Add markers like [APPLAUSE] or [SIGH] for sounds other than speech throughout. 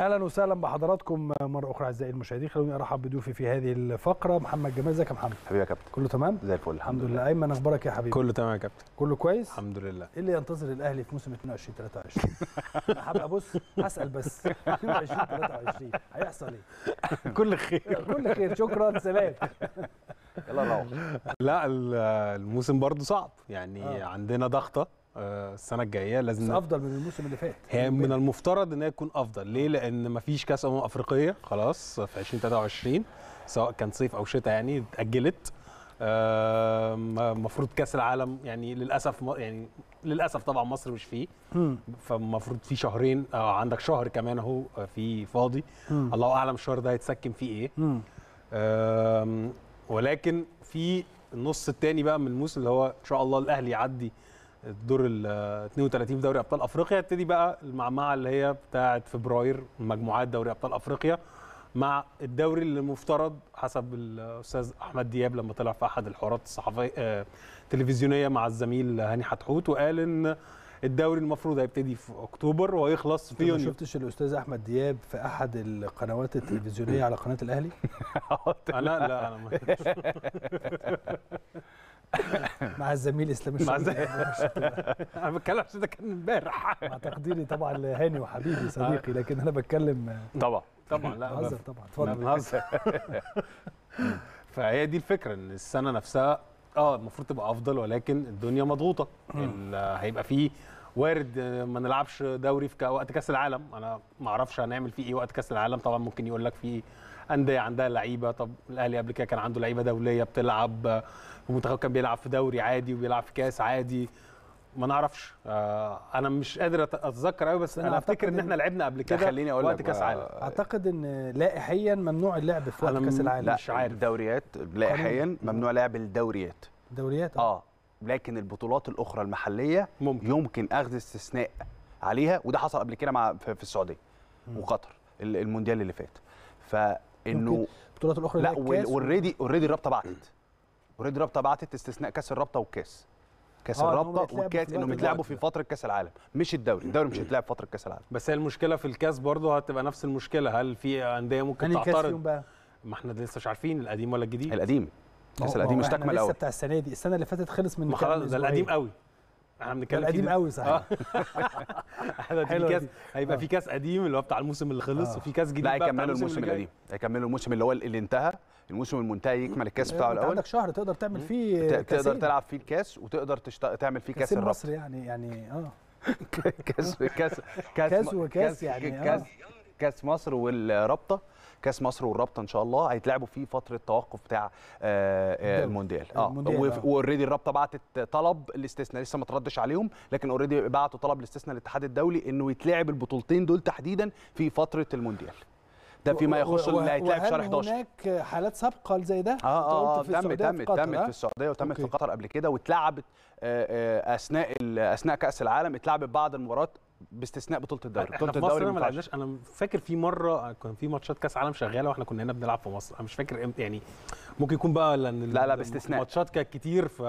اهلا وسهلا بحضراتكم مره اخرى اعزائي المشاهدين خلوني ارحب بضيوفي في هذه الفقره محمد جمال ازيك يا محمد حبيبي يا كابتن كله تمام زي الفل الحمد لله ايمن اخبارك يا حبيبي كله تمام يا كابتن كله كويس الحمد لله ايه اللي ينتظر الاهلي في موسم 22 23 هبقى بص هسال بس 22 23 هيحصل ايه [LAUGHS] كل خير كل خير شكرا سلام يلا [LAUGHS] روح لا الموسم برضه صعب يعني آه. عندنا ضغطه السنه الجايه لازم بس افضل من الموسم اللي فات هي يعني من المفترض ان هي تكون افضل ليه لان مفيش كاس امم افريقيه خلاص في 2023 سواء كان صيف او شتاء يعني اتاجلت المفروض كاس العالم يعني للاسف يعني للاسف طبعا مصر مش فيه فالمفروض في شهرين او آه، عندك شهر كمان اهو آه، في فاضي الله اعلم الشهر ده هيتسكن فيه ايه ولكن في النص الثاني بقى من الموسم اللي هو ان شاء الله الاهلي يعدي الدور ال 32 في دوري ابطال افريقيا يبتدي بقى المعمعه اللي هي بتاعه فبراير مجموعات دوري ابطال افريقيا مع الدوري اللي مفترض حسب الاستاذ احمد دياب لما طلع في احد الحوارات الصحفيه آه، التلفزيونيه مع الزميل هاني حتحوت وقال ان الدوري المفروض هيبتدي في اكتوبر وهيخلص في يونيو ما شفتش الاستاذ احمد دياب في احد القنوات التلفزيونيه [LAUGHS] على قناه الاهلي؟ [LAUGHS] آه، لا لا انا ما شفتش [LAUGHS] [LAUGHS] مع الزميل اسلام الزميل [LAUGHS] انا بتكلم عشان ده كان امبارح [LAUGHS] مع تقديري طبعا لهاني وحبيبي صديقي آه. لكن انا بتكلم طبعا طبعا لا بهزر طبعا اتفضل بهزر فهي دي الفكره ان السنه نفسها اه المفروض تبقى افضل ولكن الدنيا مضغوطه هيبقى فيه وارد ما نلعبش دوري في وقت كاس العالم انا ما اعرفش هنعمل فيه ايه وقت كاس العالم طبعا ممكن يقول لك فيه انديه عندها لعيبه طب الاهلي قبل كده كان عنده لعيبه دوليه بتلعب ومنتخب كان بيلعب في دوري عادي وبيلعب في كاس عادي ما نعرفش آه انا مش قادر اتذكر قوي بس انا, أنا افتكر ان احنا لعبنا قبل كده خليني اقول وقت كاس عالم اعتقد ان لائحيا ممنوع اللعب في وقت كاس العالم مش عارف الدوريات لائحيا ممنوع لعب الدوريات دوريات اه لكن البطولات الاخرى المحليه ممكن, يمكن اخذ استثناء عليها وده حصل قبل كده مع في السعوديه وقطر المونديال اللي فات انه البطولات الاخرى لا اوريدي اوريدي الرابطه بعتت اوريدي الرابطه بعتت استثناء كاس الرابطه والكاس كاس آه الرابطه والكاس انهم يتلعبوا في فتره كاس العالم مش الدوري الدوري مش هيتلعب فتره كاس العالم بس هي المشكله في الكاس برضه هتبقى نفس المشكله هل في انديه ممكن تعترض ما احنا لسه مش عارفين القديم ولا الجديد القديم كاس آه، القديم استكمل آه، قوي لسه بتاع السنه دي السنه اللي فاتت خلص من خلاص ده القديم قوي احنا بنتكلم قديم قوي صحيح احنا آه. [LAUGHS] في كاس هيبقى آه. في كاس قديم اللي هو بتاع الموسم اللي خلص آه. وفي كاس جديد لا هيكملوا الموسم القديم هيكملوا الموسم اللي هو اللي انتهى الموسم المنتهي يكمل الكاس آه، بتاعه الاول عندك شهر تقدر تعمل فيه تقدر تلعب فيه الكاس وتقدر تشت... تعمل فيه كاس الرابطه مصر يعني يعني اه [LAUGHS] كاس كاس كاس كاس وكاس يعني كاس كاس مصر والرابطه كاس مصر والرابطه ان شاء الله هيتلعبوا في فتره توقف بتاع آه، آه، المونديال اه, آه. واوريدي الرابطه بعتت طلب الاستثناء لسه ما تردش عليهم لكن اوريدي بعتوا طلب الاستثناء للاتحاد الدولي انه يتلعب البطولتين دول تحديدا في فتره المونديال ده فيما يخص اللي هيتلعب في شهر 11 هناك حالات سابقه زي ده اه اه تم تم تمت في السعوديه وتمت في قطر قبل كده واتلعبت اثناء اثناء كاس العالم اتلعبت بعض المباريات باستثناء بطوله الدوري بطوله الدوري مصر ما لعبناش انا فاكر في مره كان في ماتشات كاس عالم شغاله واحنا كنا هنا بنلعب في مصر انا مش فاكر امتى يعني ممكن يكون بقى لان لا لا باستثناء الماتشات كانت كتير ف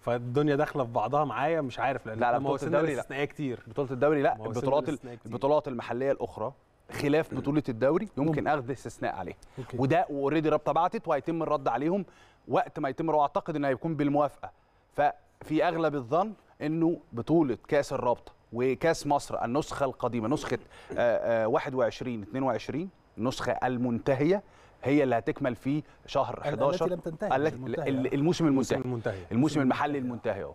فالدنيا داخله في بعضها معايا مش عارف لان لا لا بطوله الدوري لا كتير بطوله الدوري لا البطولات البطولات المحليه الاخرى خلاف بطوله الدوري يمكن اخذ استثناء عليه وده اوريدي رابطه بعتت وهيتم الرد عليهم وقت ما يتم واعتقد انه هيكون بالموافقه ففي اغلب الظن انه بطوله كاس الرابطه وكاس مصر النسخه القديمه نسخه 21 آه، 22 آه، النسخه المنتهيه هي اللي هتكمل في شهر 11 التي لم تنتهي الموسم المنتهي المنتهي الموسم المحلي المنتهي اهو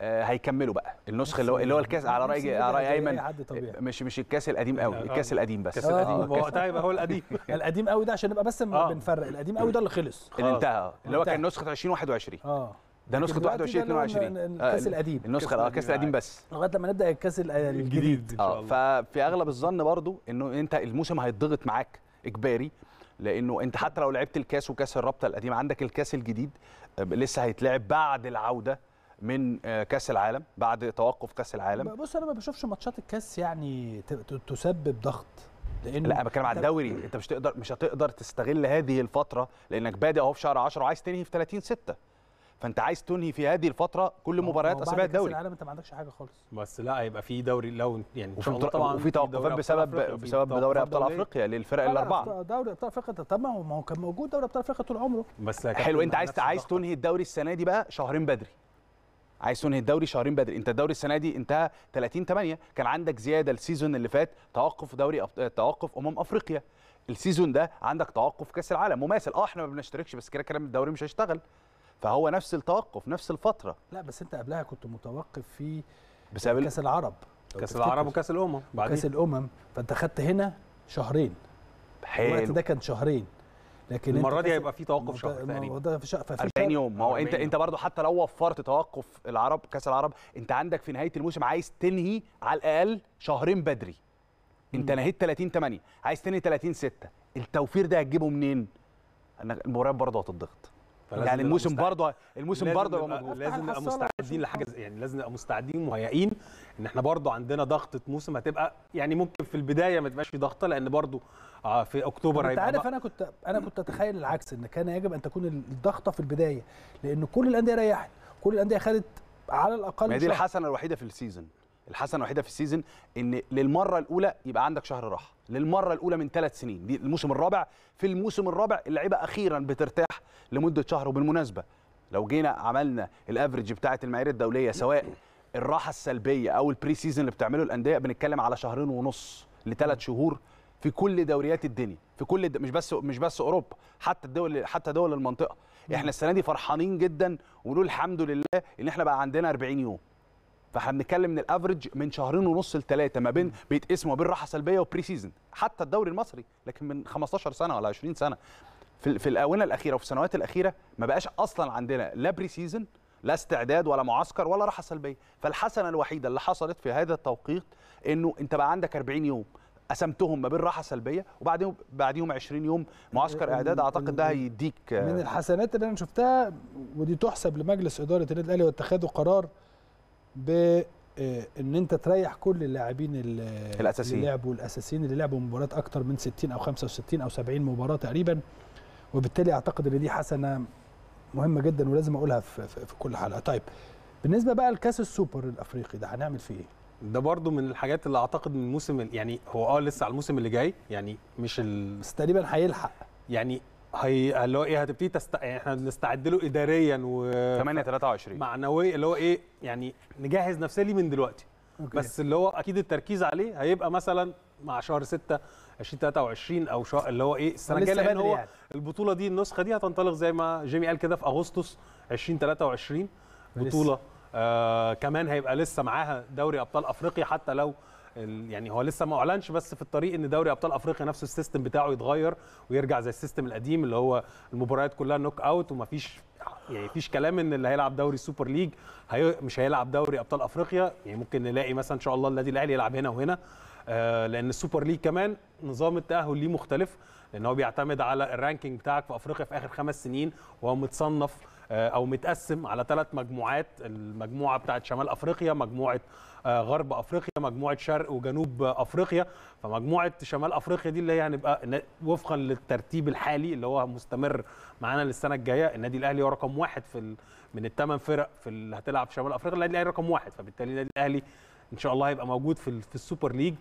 آه، هيكملوا بقى النسخه اللي هو اللي هو الكاس على راي على راي ايمن مش مش الكاس القديم قوي الكاس القديم بس الكاس القديم وقتها يبقى هو القديم [LAUGHS] القديم قوي ده عشان نبقى بس بنفرق القديم قوي ده اللي خلص اللي انتهى اللي هو كان نسخه 2021 اه ده نسخه 21 22 الكاس آه، القديم النسخه اه الكاس القديم يعني. بس لغايه لما نبدا الكاس الجديد اه ففي اغلب الظن برضو انه انت الموسم هيتضغط معاك اجباري لانه انت حتى لو لعبت الكاس وكاس الرابطه القديم عندك الكاس الجديد آه، لسه هيتلعب بعد العوده من آه، كاس العالم بعد توقف كاس العالم بص انا ما بشوفش ماتشات الكاس يعني تسبب ضغط لانه لا انا بتكلم على الدوري انت مش تقدر مش هتقدر تستغل هذه الفتره لانك بادئ اهو في شهر 10 وعايز تنهي في 30 6 فانت عايز تنهي في هذه الفتره كل آه، مباريات اسابيع الدوري كاس العالم انت ما عندكش حاجه خالص بس لا هيبقى في دوري لو يعني الله طبعا وفي توقفات بسبب بسبب دوري ابطال افريقيا للفرق الاربعه دوري ابطال افريقيا طب ما هو كان موجود دوري ابطال افريقيا طول عمره بس حلو انت عايز عايز تنهي الدوري السنه دي بقى شهرين بدري عايز تنهي الدوري شهرين بدري انت الدوري السنه دي انتهى 30 8 كان عندك زياده السيزون اللي فات توقف دوري أف... توقف امم افريقيا السيزون ده عندك توقف كاس العالم مماثل اه احنا ما بنشتركش بس كده كلام الدوري مش هيشتغل فهو نفس التوقف نفس الفتره لا بس انت قبلها كنت متوقف في قبل... كاس العرب كاس العرب وكاس الامم كاس الامم فانت خدت هنا شهرين حلو الوقت ده كان شهرين لكن المره دي هيبقى في توقف شهر تقريبا في شهر 40 يوم ما هو انت انت برضه حتى لو وفرت توقف العرب كاس العرب انت عندك في نهايه الموسم عايز تنهي على الاقل شهرين بدري انت نهيت 30 8 عايز تنهي 30 6 التوفير ده هتجيبه منين؟ المباريات برضه هتضغط يعني الموسم برضه الموسم برضه لازم, لازم نبقى مستعدين لحاجه يعني لازم نبقى مستعدين مهيئين ان احنا برضه عندنا ضغطه موسم هتبقى يعني ممكن في البدايه ما تبقاش في ضغطه لان برضه آه، في اكتوبر هيبقى انت عارف انا كنت انا كنت اتخيل العكس ان كان يجب ان تكون الضغطه في البدايه لان كل الانديه ريحت كل الانديه خدت على الاقل ما دي الحسنه الوحيده في السيزون الحسنه الوحيده في السيزون ان للمره الاولى يبقى عندك شهر راحه للمره الاولى من ثلاث سنين دي الموسم الرابع في الموسم الرابع اللعيبه اخيرا بترتاح لمده شهر وبالمناسبه لو جينا عملنا الافرج بتاعه المعايير الدوليه سواء الراحه السلبيه او البري سيزون اللي بتعمله الانديه بنتكلم على شهرين ونص لثلاث شهور في كل دوريات الدنيا في كل د... مش بس مش بس اوروبا حتى الدول حتى دول المنطقه احنا السنه دي فرحانين جدا ونقول الحمد لله ان احنا بقى عندنا 40 يوم فاحنا بنتكلم من الافرج من شهرين ونص لثلاثه ما بين بيتقسم وبين بين راحه سلبيه وبري سيزون حتى الدوري المصري لكن من 15 سنه ولا 20 سنه في في الاونه الاخيره وفي السنوات الاخيره ما بقاش اصلا عندنا لا بري سيزون لا استعداد ولا معسكر ولا راحه سلبيه فالحسنه الوحيده اللي حصلت في هذا التوقيت انه انت بقى عندك 40 يوم قسمتهم ما بين راحه سلبيه وبعدين بعديهم 20 يوم معسكر اعداد اعتقد ده هيديك من الحسنات اللي انا شفتها ودي تحسب لمجلس اداره النادي الاهلي واتخاذه قرار بان آه، انت تريح كل اللاعبين الاساسيين اللي لعبوا الاساسيين اللي لعبوا مباريات اكتر من 60 او 65 او 70 مباراه تقريبا وبالتالي اعتقد ان دي حسنه مهمه جدا ولازم اقولها في, في كل حلقه طيب بالنسبه بقى لكاس السوبر الافريقي ده هنعمل فيه ايه ده برضو من الحاجات اللي اعتقد من الموسم يعني هو اه لسه على الموسم اللي جاي يعني مش ال... بس تقريبا هيلحق يعني هي اللي هو ايه هتبتدي تست... يعني احنا بنستعد له اداريا و 8 23 معنويا اللي هو ايه يعني نجهز نفسنا ليه من دلوقتي أوكي. بس اللي هو اكيد التركيز عليه هيبقى مثلا مع شهر 6 2023 او شهر اللي هو ايه السنه الجايه لان هو يعني. البطوله دي النسخه دي هتنطلق زي ما جيمي قال كده في اغسطس 2023 بطوله آه كمان هيبقى لسه معاها دوري ابطال افريقيا حتى لو يعني هو لسه ما اعلنش بس في الطريق ان دوري ابطال افريقيا نفسه السيستم بتاعه يتغير ويرجع زي السيستم القديم اللي هو المباريات كلها نوك اوت ومفيش يعني مفيش كلام ان اللي هيلعب دوري سوبر ليج هي مش هيلعب دوري ابطال افريقيا يعني ممكن نلاقي مثلا ان شاء الله النادي الاهلي يلعب هنا وهنا آه لان السوبر ليج كمان نظام التاهل ليه مختلف لان هو بيعتمد على الرانكينج بتاعك في افريقيا في اخر خمس سنين وهو متصنف آه، او متقسم على ثلاث مجموعات المجموعه بتاعه شمال افريقيا مجموعه آه، غرب افريقيا مجموعه شرق وجنوب افريقيا فمجموعه شمال افريقيا دي اللي هي هنبقى وفقا للترتيب الحالي اللي هو مستمر معانا للسنه الجايه النادي الاهلي هو رقم واحد في من الثمان فرق في اللي هتلعب في شمال افريقيا النادي الاهلي رقم واحد فبالتالي النادي الاهلي ان شاء الله هيبقى موجود في في السوبر ليج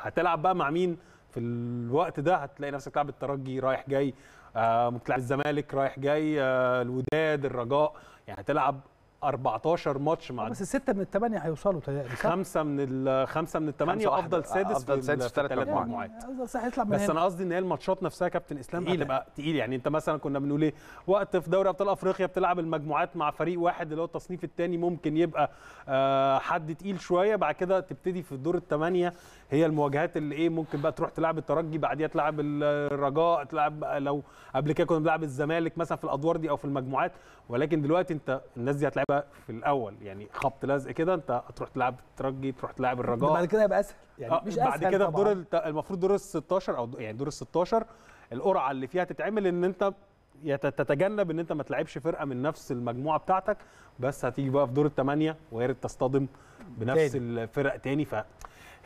هتلعب بقى مع مين في الوقت ده هتلاقي نفسك تلعب الترجي رايح جاي آه، ممكن تلعب الزمالك رايح جاي آه، الوداد الرجاء يعني هتلعب 14 ماتش مع بس السته من الثمانيه هيوصلوا تقريبا خمسه من خمسه من الثمانيه افضل سادس افضل سادس في ثلاث مجموعات يعني بس انا قصدي ان هي الماتشات نفسها كابتن اسلام تقيل. هتبقى تقيل يعني انت مثلا كنا بنقول ايه وقت في دوري ابطال افريقيا بتلعب المجموعات مع فريق واحد اللي هو التصنيف الثاني ممكن يبقى حد تقيل شويه بعد كده تبتدي في الدور الثمانيه هي المواجهات اللي ايه ممكن بقى تروح تلعب الترجي بعديها تلعب الرجاء تلعب لو قبل كده كنا بنلعب الزمالك مثلا في الادوار دي او في المجموعات ولكن دلوقتي انت الناس دي هتلعبها في الاول يعني خبط لزق كده انت هتروح تلعب الترجي تروح تلعب الرجاء بعد كده هيبقى اسهل يعني آه مش بعد كده في دور المفروض دور ال 16 او يعني دور ال 16 القرعه اللي فيها تتعمل ان انت تتجنب ان انت ما تلعبش فرقه من نفس المجموعه بتاعتك بس هتيجي بقى في دور الثمانيه ويا ريت تصطدم بنفس تاني. الفرق تاني ف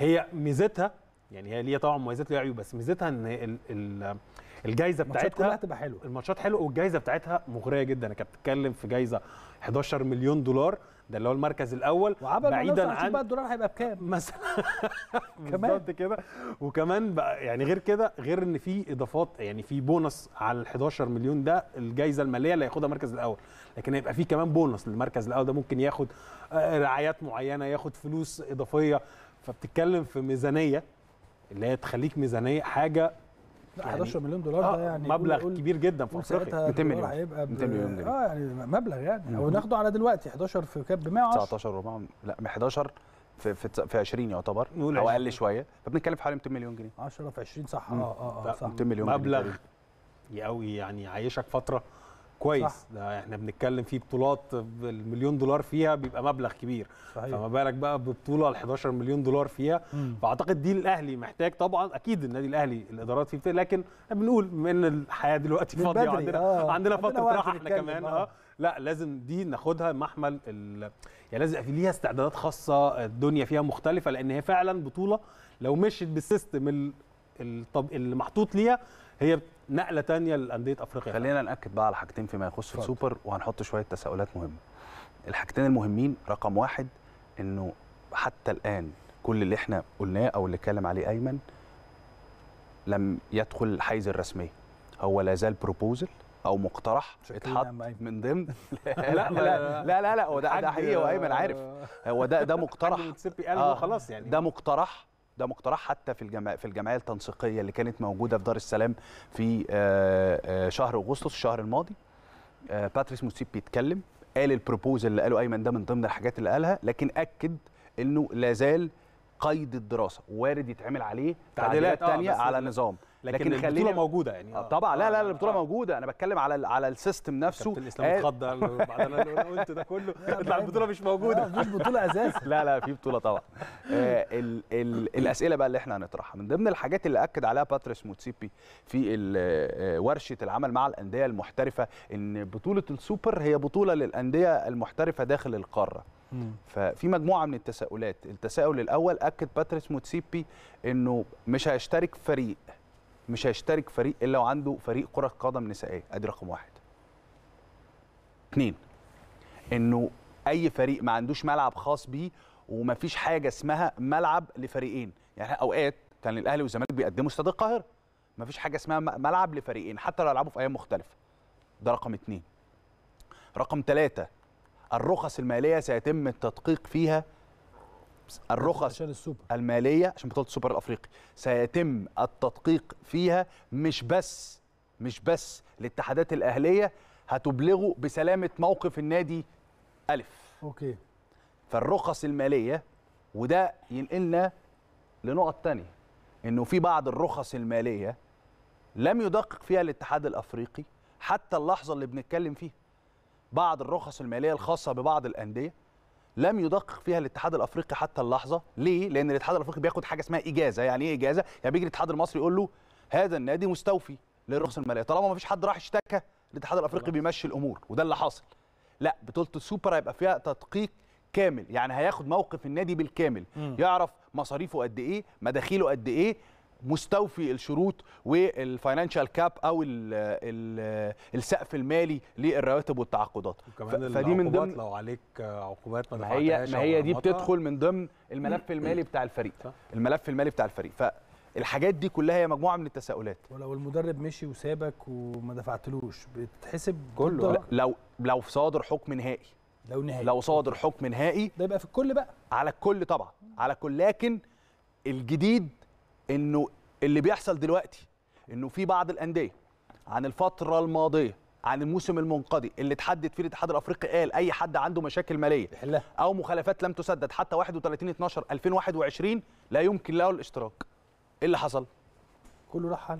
هي ميزتها يعني هي ليها طبعا مميزات ليها عيوب بس ميزتها ان الجايزه بتاعتها الماتشات كلها هتبقى حلوه الماتشات حلوه والجايزه بتاعتها مغريه جدا انت بتتكلم في جايزه 11 مليون دولار ده اللي هو المركز الاول بعيدا عن بقى الدولار هيبقى بكام [LAUGHS] مثلا [LAUGHS] كمان كده وكمان بقى يعني غير كده غير ان في اضافات يعني في بونص على ال 11 مليون ده الجايزه الماليه اللي هياخدها المركز الاول لكن هيبقى في كمان بونص للمركز الاول ده ممكن ياخد آه، رعايات معينه ياخد فلوس اضافيه فبتتكلم في ميزانيه اللي هي تخليك ميزانيه حاجه لا يعني 11 مليون دولار ده آه، يعني مبلغ قول كبير جدا في افريقيا 200 مليون هيبقى 200 مليون جنيه اه يعني مبلغ يعني لو ناخده على دلوقتي 11 في كام ب 110 19 و لا 11 في في, في 20 يعتبر نقول او اقل شويه فبنتكلم في حوالي 200 مليون جنيه 10 في 20 صح اه اه, آه، صح 200 مليون مبلغ قوي يعني يعيشك فتره كويس صح. ده احنا بنتكلم في بطولات المليون دولار فيها بيبقى مبلغ كبير صحيح. فما بالك بقى ببطوله ال 11 مليون دولار فيها مم. فاعتقد دي الاهلي محتاج طبعا اكيد النادي الاهلي الادارات فيه لكن بنقول من ان الحياه دلوقتي فاضيه عندنا آه. عندنا فتره راحه احنا كمان آه. اه لا لازم دي ناخدها محمل ال... يعني لازم في ليها استعدادات خاصه الدنيا فيها مختلفه لان هي فعلا بطوله لو مشيت بالسيستم ال... الطب... اللي محطوط ليها هي نقله تانية لانديه افريقيا خلينا ناكد بقى على حاجتين فيما يخص السوبر وهنحط شويه تساؤلات مهمه الحاجتين المهمين رقم واحد انه حتى الان كل اللي احنا قلناه او اللي اتكلم عليه ايمن لم يدخل الحيز الرسميه هو لا زال بروبوزل او مقترح اتحط من ضمن [LAUGHS] لا لا لا لا لا هو ده ده حقيقي هو ايمن عارف هو ده ده [LAUGHS] مقترح آه خلاص يعني ده مقترح ده مقترح حتى في الجما... في الجمعيه التنسيقيه اللي كانت موجوده في دار السلام في آه، آه، شهر اغسطس الشهر الماضي آه، باتريس موسيب بيتكلم قال البروبوز اللي قاله ايمن ده من ضمن الحاجات اللي قالها لكن اكد انه لا زال قيد الدراسه وارد يتعمل عليه تعديلات ثانيه على نظام لكن, لكن البطوله موجوده يعني آه. طبعا لا لا آه، البطوله آه. موجوده انا بتكلم على على السيستم نفسه كابتن الاسلام آه، اتخض آه. بعد انا قلت ده كله يطلع [LAUGHS] البطوله مش موجوده مفيش بطوله [LAUGHS] اساسا لا لا في بطوله طبعا آه الاسئله بقى اللي احنا هنطرحها من ضمن الحاجات اللي اكد عليها باتريس موتسيبي في آه، ورشه العمل مع الانديه المحترفه ان بطوله السوبر هي بطوله للانديه المحترفه داخل القاره ففي مجموعه من التساؤلات التساؤل الاول اكد باتريس موتسيبي انه مش هيشترك فريق مش هيشترك فريق الا وعنده فريق كره قدم نسائيه ادي رقم واحد. اثنين انه اي فريق ما عندوش ملعب خاص بيه وما فيش حاجه اسمها ملعب لفريقين يعني اوقات كان الاهلي والزمالك بيقدموا استاد القاهره ما فيش حاجه اسمها ملعب لفريقين حتى لو يلعبوا في ايام مختلفه ده رقم اتنين رقم ثلاثة الرخص المالية سيتم التدقيق فيها الرخص عشان السوبر الماليه عشان بطوله السوبر الافريقي سيتم التدقيق فيها مش بس مش بس الاتحادات الاهليه هتبلغوا بسلامه موقف النادي الف اوكي فالرخص الماليه وده ينقلنا لنقط تانية انه في بعض الرخص الماليه لم يدقق فيها الاتحاد الافريقي حتى اللحظه اللي بنتكلم فيها بعض الرخص الماليه الخاصه ببعض الانديه لم يدقق فيها الاتحاد الافريقي حتى اللحظه ليه لان الاتحاد الافريقي بياخد حاجه اسمها اجازه يعني ايه اجازه يعني بيجي الاتحاد المصري يقول له هذا النادي مستوفي للرخص الماليه طالما ما فيش حد راح اشتكى الاتحاد الافريقي بيمشي الامور وده اللي حاصل لا بطوله السوبر هيبقى فيها تدقيق كامل يعني هياخد موقف النادي بالكامل م. يعرف مصاريفه قد ايه مداخيله قد ايه مستوفي الشروط والفاينانشال كاب او السقف المالي للرواتب والتعاقدات فدي من ضمن لو عليك عقوبات ما هي ما هي دي بتدخل من ضمن الملف [CLEARS THROAT] المالي بتاع الفريق الملف المالي بتاع الفريق فالحاجات دي كلها هي مجموعه من التساؤلات ولو المدرب مشي وسابك وما دفعتلوش بتتحسب كله لو لو صادر حكم نهائي لو نهائي لو صادر حكم نهائي ده يبقى في الكل بقى على الكل طبعا على الكل لكن الجديد انه اللي بيحصل دلوقتي انه في بعض الانديه عن الفتره الماضيه عن الموسم المنقضي اللي اتحدد فيه الاتحاد الافريقي قال اي حد عنده مشاكل ماليه يحلها. او مخالفات لم تسدد حتى 31 12 2021 لا يمكن له الاشتراك ايه اللي حصل كله راح حل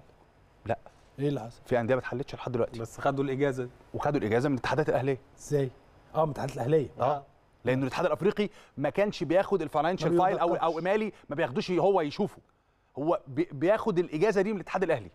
لا ايه اللي حصل في انديه ما اتحلتش لحد دلوقتي بس خدوا الاجازه وخدوا الاجازه من الاتحادات الاهليه ازاي اه من الاتحادات الاهليه اه, آه. لان الاتحاد الافريقي ما كانش بياخد الفاينانشال فايل او او مالي ما بياخدوش هو يشوفه هو بياخد الاجازه دي من الاتحاد الاهلي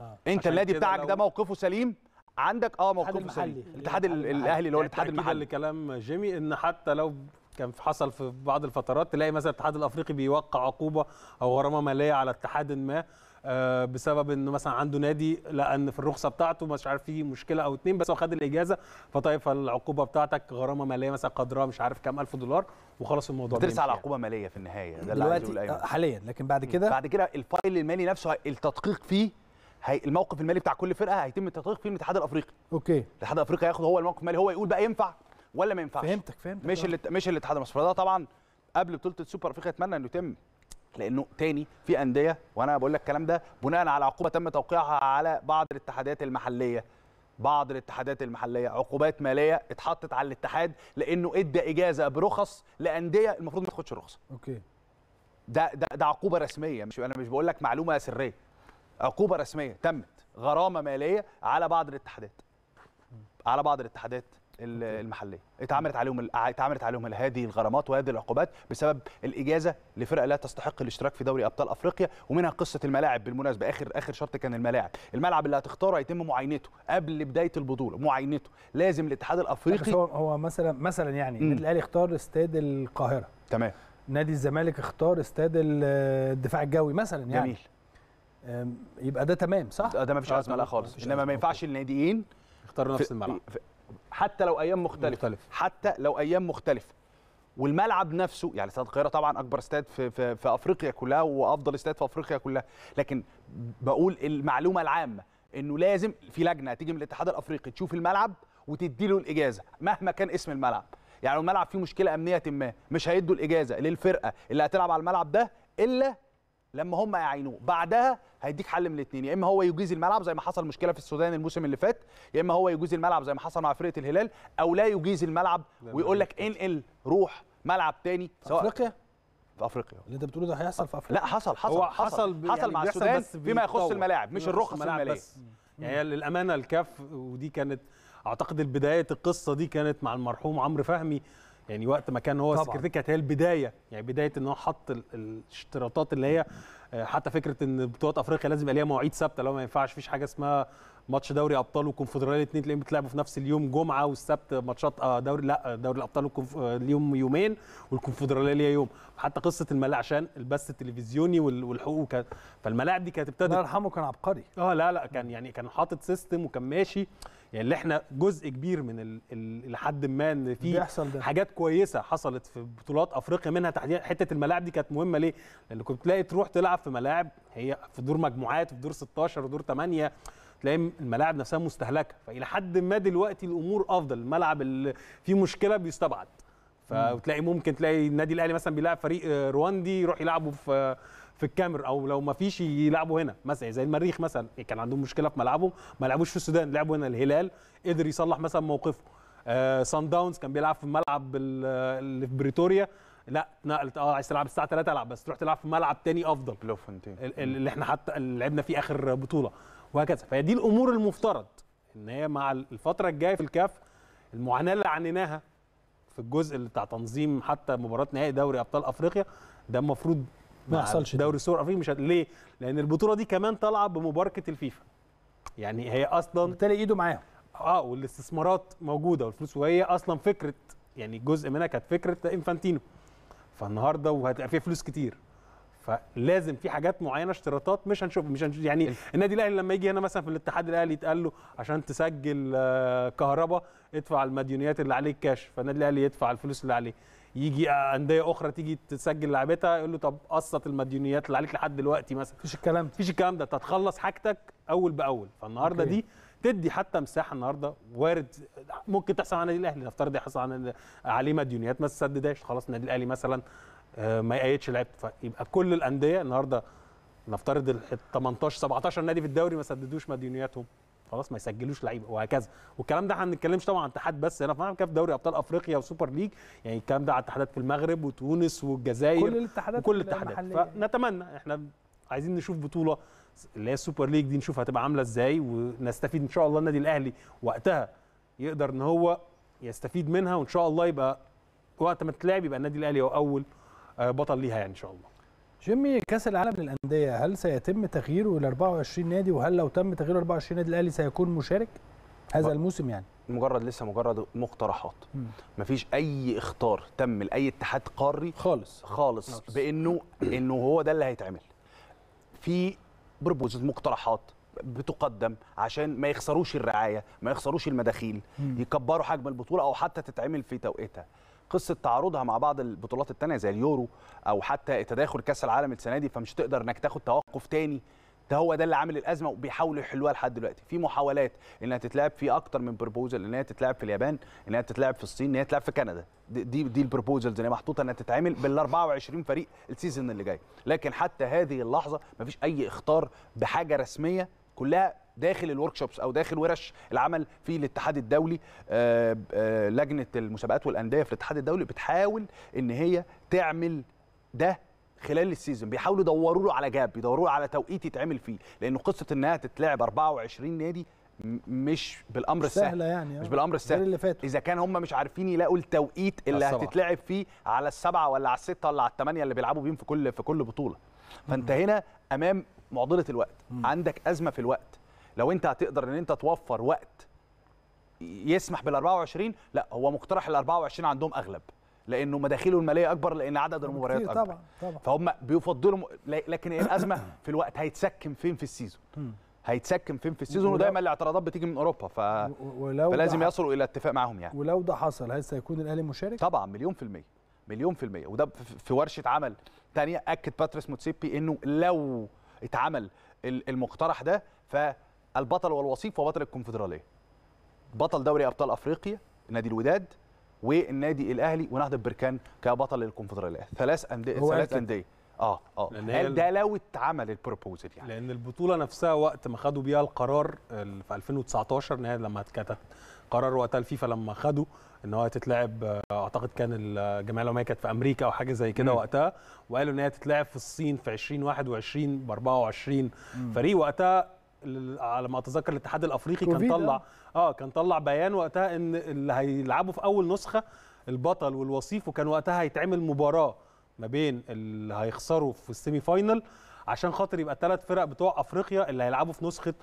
آه. انت النادي بتاعك ده موقفه سليم عندك اه موقفه سليم الاتحاد الاهلي اللي هو الاتحاد المحلي كلام جيمي ان حتى لو كان حصل في بعض الفترات تلاقي مثلا الاتحاد الافريقي بيوقع عقوبه او غرامه ماليه على اتحاد ما آه، بسبب انه مثلا عنده نادي لان في الرخصه بتاعته مش عارف في مشكله او اتنين بس هو خد الاجازه فطيب العقوبه بتاعتك غرامه ماليه مثلا قدرها مش عارف كام الف دولار وخلاص الموضوع بترس على يعني. عقوبه ماليه في النهايه ده دلوقتي اللي آه، حاليا لكن بعد كده بعد كده الفايل المالي نفسه التدقيق فيه هي الموقف المالي بتاع كل فرقه هيتم التدقيق فيه من الاتحاد الافريقي اوكي الاتحاد الافريقي هياخد هو الموقف المالي هو يقول بقى ينفع ولا ما ينفعش فهمتك فهمتك مش آه. اللي مش الاتحاد المصري ده طبعا قبل بطوله السوبر افريقيا اتمنى انه يتم لانه تاني في انديه وانا بقول لك الكلام ده بناء على عقوبه تم توقيعها على بعض الاتحادات المحليه بعض الاتحادات المحليه عقوبات ماليه اتحطت على الاتحاد لانه ادى اجازه برخص لانديه المفروض ما تاخدش الرخصه اوكي ده ده ده عقوبه رسميه مش انا مش بقول لك معلومه سريه عقوبه رسميه تمت غرامه ماليه على بعض الاتحادات على بعض الاتحادات المحليه اتعملت عليهم اتعملت عليهم هذه الغرامات وهذه العقوبات بسبب الاجازه لفرقه لا تستحق الاشتراك في دوري ابطال افريقيا ومنها قصه الملاعب بالمناسبه اخر اخر شرط كان الملاعب الملعب اللي هتختاره هيتم معاينته قبل بدايه البطوله معاينته لازم الاتحاد الافريقي هو هو مثلا مثلا يعني النادي الاهلي اختار استاد القاهره تمام نادي الزمالك اختار استاد الدفاع الجوي مثلا يعني جميل يبقى ده تمام صح؟ ده ما فيش ازمه لا خالص انما ما ينفعش الناديين يختاروا نفس الملعب حتى لو ايام مختلفه مختلف. حتى لو ايام مختلفه والملعب نفسه يعني استاد القاهره طبعا اكبر استاد في, في في افريقيا كلها وافضل استاد في افريقيا كلها لكن بقول المعلومه العامه انه لازم في لجنه تيجي من الاتحاد الافريقي تشوف الملعب وتدي له الاجازه مهما كان اسم الملعب يعني لو الملعب فيه مشكله امنيه ما مش هيدوا الاجازه للفرقه اللي هتلعب على الملعب ده الا لما هم يعينوه بعدها هيديك حل من الاثنين يا اما هو يجيز الملعب زي ما حصل مشكله في السودان الموسم اللي فات يا اما هو يجيز الملعب زي ما حصل مع فرقه الهلال او لا يجيز الملعب ويقول لك انقل روح ملعب تاني سواء افريقيا في افريقيا اللي انت بتقوله ده هيحصل في افريقيا لا حصل حصل هو حصل يعني حصل مع السودان فيما يخص الملاعب مش الرخص الماليه بس. يعني للامانه الكاف ودي كانت اعتقد بدايه القصه دي كانت مع المرحوم عمرو فهمي يعني وقت ما كان هو السكرتير كانت هي البدايه يعني بدايه ان هو حط الاشتراطات اللي هي آه، حتى فكره ان بطولات افريقيا لازم يبقى ليها مواعيد ثابته لو ما ينفعش فيش حاجه اسمها ماتش دوري ابطال والكونفدراليه الاثنين تلاقيهم بيتلعبوا في نفس اليوم جمعه والسبت ماتشات آه، دوري لا آه، دوري الابطال والكونف... آه، اليوم يومين والكونفدراليه ليها يوم حتى قصه الملاعب عشان البث التلفزيوني والحقوق كان فالملاعب دي كانت ابتدت الله يرحمه كان عبقري اه لا لا كان يعني كان حاطط سيستم وكان ماشي يعني اللي احنا جزء كبير من لحد ما ان في حاجات كويسه حصلت في بطولات افريقيا منها تحديدا حته الملاعب دي كانت مهمه ليه؟ لان كنت تلاقي تروح تلعب في ملاعب هي في دور مجموعات في دور 16 ودور 8 تلاقي الملاعب نفسها مستهلكه فالى حد ما دلوقتي الامور افضل الملعب اللي فيه مشكله بيستبعد فتلاقي ممكن تلاقي النادي الاهلي مثلا بيلعب فريق آه، رواندي يروح يلعبه في في الكاميرون او لو ما فيش يلعبوا هنا مثلا زي المريخ مثلا كان عندهم مشكله في ملعبهم ما لعبوش في السودان لعبوا هنا الهلال قدر يصلح مثلا موقفه آه سان داونز كان بيلعب في الملعب اللي في بريتوريا لا اتنقلت اه عايز تلعب الساعه 3 العب بس تروح تلعب في ملعب تاني افضل بلوفنتين اللي احنا حتى لعبنا فيه اخر بطوله وهكذا فهي دي الامور المفترض ان هي مع الفتره الجايه في الكاف المعاناه اللي عانيناها في الجزء اللي بتاع تنظيم حتى مباراه نهائي دوري ابطال افريقيا ده المفروض ما يحصلش دوري سور افريقيا مش هت... ليه؟ لان البطوله دي كمان طالعه بمباركه الفيفا يعني هي اصلا بالتالي ايده معاهم اه والاستثمارات موجوده والفلوس وهي اصلا فكره يعني جزء منها كانت فكره انفانتينو فالنهارده وهتبقى فيها فلوس كتير فلازم في حاجات معينه اشتراطات مش هنشوف مش هنشوف يعني النادي الاهلي لما يجي هنا مثلا في الاتحاد الاهلي يتقال له عشان تسجل آه، كهرباء ادفع المديونيات اللي عليك كاش فالنادي الاهلي يدفع الفلوس اللي عليه يجي آه، انديه اخرى تيجي تسجل لعبتها يقول له طب قسط المديونيات اللي عليك لحد دلوقتي مثلا مفيش الكلام ده مفيش الكلام ده انت هتخلص حاجتك اول باول فالنهارده أوكي. دي تدي حتى مساحه النهارده وارد ممكن تحصل على النادي الاهلي نفترض يحصل عليه مديونيات ما تسددهاش خلاص النادي الاهلي مثلا آه، ما يقيدش لعيبه فيبقى كل الانديه النهارده نفترض ال 18 17 نادي في الدوري ما سددوش مديونياتهم خلاص ما يسجلوش لعيبه وهكذا والكلام ده احنا ما بنتكلمش طبعا عن اتحاد بس هنا في كاف دوري ابطال افريقيا وسوبر ليج يعني الكلام ده على اتحادات في المغرب وتونس والجزائر كل الاتحادات كل الاتحادات فنتمنى احنا عايزين نشوف بطوله اللي هي السوبر ليج دي نشوف هتبقى عامله ازاي ونستفيد ان شاء الله النادي الاهلي وقتها يقدر ان هو يستفيد منها وان شاء الله يبقى وقت ما تلعب يبقى النادي الاهلي هو اول آه، بطل ليها يعني ان شاء الله جيمي كاس العالم للانديه هل سيتم تغييره ل 24 نادي وهل لو تم تغيير 24 نادي الاهلي سيكون مشارك هذا الموسم يعني مجرد لسه مجرد مقترحات مم. مفيش اي اختار تم لاي اتحاد قاري خالص خالص, بانه [CLEARS THROAT] انه هو ده اللي هيتعمل في بروبوزز مقترحات بتقدم عشان ما يخسروش الرعايه ما يخسروش المداخيل مم. يكبروا حجم البطوله او حتى تتعمل في توقيتها قصه تعارضها مع بعض البطولات الثانيه زي اليورو او حتى تداخل كاس العالم السنه دي فمش تقدر انك تاخد توقف تاني ده هو ده اللي عامل الازمه وبيحاولوا يحلوها لحد دلوقتي في محاولات انها تتلعب في اكتر من بروبوزل انها تتلعب في اليابان انها تتلعب في الصين انها تتلعب في كندا دي دي البروبوزلز اللي محطوطه انها تتعمل بال 24 فريق السيزون اللي جاي لكن حتى هذه اللحظه مفيش اي اخطار بحاجه رسميه كلها داخل الورك شوبس او داخل ورش العمل في الاتحاد الدولي آه، آه، لجنه المسابقات والانديه في الاتحاد الدولي بتحاول ان هي تعمل ده خلال السيزون بيحاولوا يدوروا له على جاب يدوروا له على توقيت يتعمل فيه لان قصه انها تتلعب 24 نادي مش بالامر السهل سهله يعني آه، مش بالامر السهل اللي فاتوا اذا كان هم مش عارفين يلاقوا التوقيت اللي هتتلعب فيه على السبعه ولا على السته ولا على الثمانيه اللي بيلعبوا بيهم في كل في كل بطوله فانت هنا امام معضله الوقت مم. عندك ازمه في الوقت لو انت هتقدر ان انت توفر وقت يسمح بال 24 لا هو مقترح ال 24 عندهم اغلب لانه مداخيله الماليه اكبر لان عدد المباريات اكبر طبعا طبعا فهم بيفضلوا م... لكن الازمه في الوقت هيتسكم فين في السيزون هيتسكم فين في السيزون ودايما الاعتراضات بتيجي من اوروبا ف... ولو فلازم يصلوا الى اتفاق معاهم يعني ولو ده حصل هل سيكون الاهلي مشارك؟ طبعا مليون في الميه مليون في الميه وده في ورشه عمل ثانيه اكد باتريس موتسيبي انه لو اتعمل المقترح ده فالبطل والوصيف هو بطل الكونفدراليه بطل دوري ابطال افريقيا نادي الوداد والنادي الاهلي ونهضه بركان كبطل الكونفدراليه ثلاث انديه ثلاث انديه اه اه هل ده لو اتعمل البروبوزل يعني لان البطوله نفسها وقت ما خدوا بيها القرار في 2019 ان هي لما اتكتب قرار وقتها الفيفا لما خدوا ان هو تتلعب اعتقد كان الجمعيه العموميه كانت في امريكا او حاجه زي كده وقتها وقالوا ان هي تتلعب في الصين في 2021 ب 24 فريق وقتها على ما اتذكر الاتحاد الافريقي كان طلع آه. اه كان طلع بيان وقتها ان اللي هيلعبوا في اول نسخه البطل والوصيف وكان وقتها هيتعمل مباراه ما بين اللي هيخسروا في السيمي فاينل عشان خاطر يبقى الثلاث فرق بتوع افريقيا اللي هيلعبوا في نسخه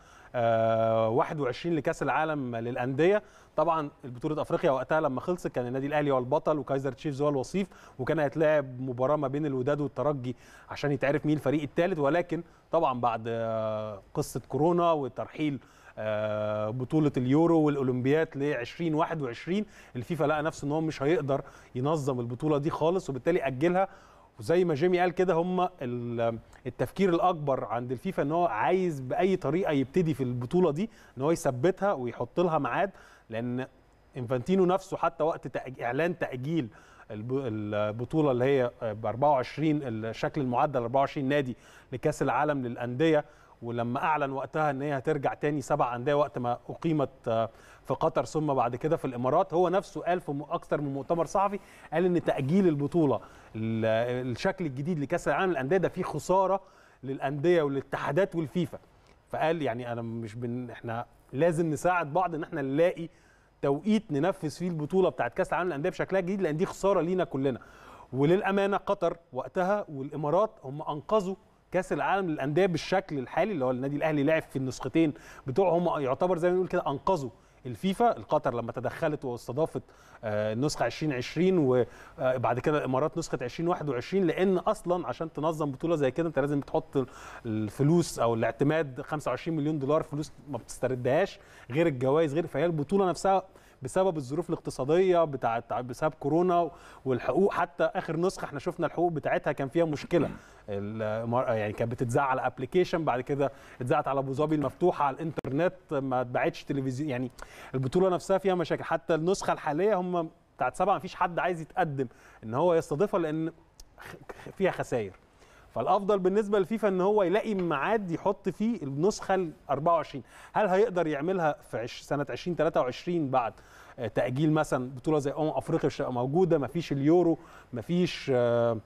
21 آه، لكاس العالم للانديه طبعا البطوله افريقيا وقتها لما خلصت كان النادي الاهلي هو البطل وكايزر تشيفز هو الوصيف وكان هيتلعب مباراه ما بين الوداد والترجي عشان يتعرف مين الفريق الثالث ولكن طبعا بعد آه، قصه كورونا وترحيل آه، بطوله اليورو والاولمبيات ل 2021 الفيفا لقى نفسه ان هو مش هيقدر ينظم البطوله دي خالص وبالتالي اجلها وزي ما جيمي قال كده هم التفكير الاكبر عند الفيفا ان هو عايز باي طريقه يبتدي في البطوله دي ان هو يثبتها ويحط لها ميعاد لان انفانتينو نفسه حتى وقت اعلان تاجيل البطوله اللي هي ب 24 الشكل المعدل 24 نادي لكاس العالم للانديه ولما اعلن وقتها ان هي هترجع تاني سبع انديه وقت ما اقيمت آه، في قطر ثم بعد كده في الامارات هو نفسه قال في اكثر من مؤتمر صحفي قال ان تاجيل البطوله الشكل الجديد لكاس العالم للانديه ده فيه خساره للانديه وللاتحادات والفيفا فقال يعني انا مش بن احنا لازم نساعد بعض ان احنا نلاقي توقيت ننفذ فيه البطوله بتاعت كاس العالم للانديه بشكلها الجديد لان دي خساره لينا كلنا وللامانه قطر وقتها والامارات هم انقذوا كاس العالم للانديه بالشكل الحالي اللي هو النادي الاهلي لعب في النسختين بتوعهم يعتبر زي ما نقول كده انقذوا الفيفا القطر لما تدخلت واستضافت النسخه آه، 2020 وبعد كده الامارات نسخه 2021 لان اصلا عشان تنظم بطوله زي كده انت لازم تحط الفلوس او الاعتماد 25 مليون دولار فلوس ما بتستردهاش غير الجوائز غير فهي البطوله نفسها بسبب الظروف الاقتصاديه بتاعت بسبب كورونا والحقوق حتى اخر نسخه احنا شفنا الحقوق بتاعتها كان فيها مشكله يعني كانت بتتذاع على ابلكيشن بعد كده اتذاعت على ابو ظبي المفتوحه على الانترنت ما اتباعتش تلفزيون يعني البطوله نفسها فيها مشاكل حتى النسخه الحاليه هم بتاعت سبعه ما فيش حد عايز يتقدم ان هو يستضيفها لان فيها خسائر فالافضل بالنسبه للفيفا ان هو يلاقي ميعاد يحط فيه النسخه ال 24 هل هيقدر يعملها في سنه 2023 بعد آه، تاجيل مثلا بطوله زي امم افريقيا مش موجوده مفيش اليورو مفيش آه،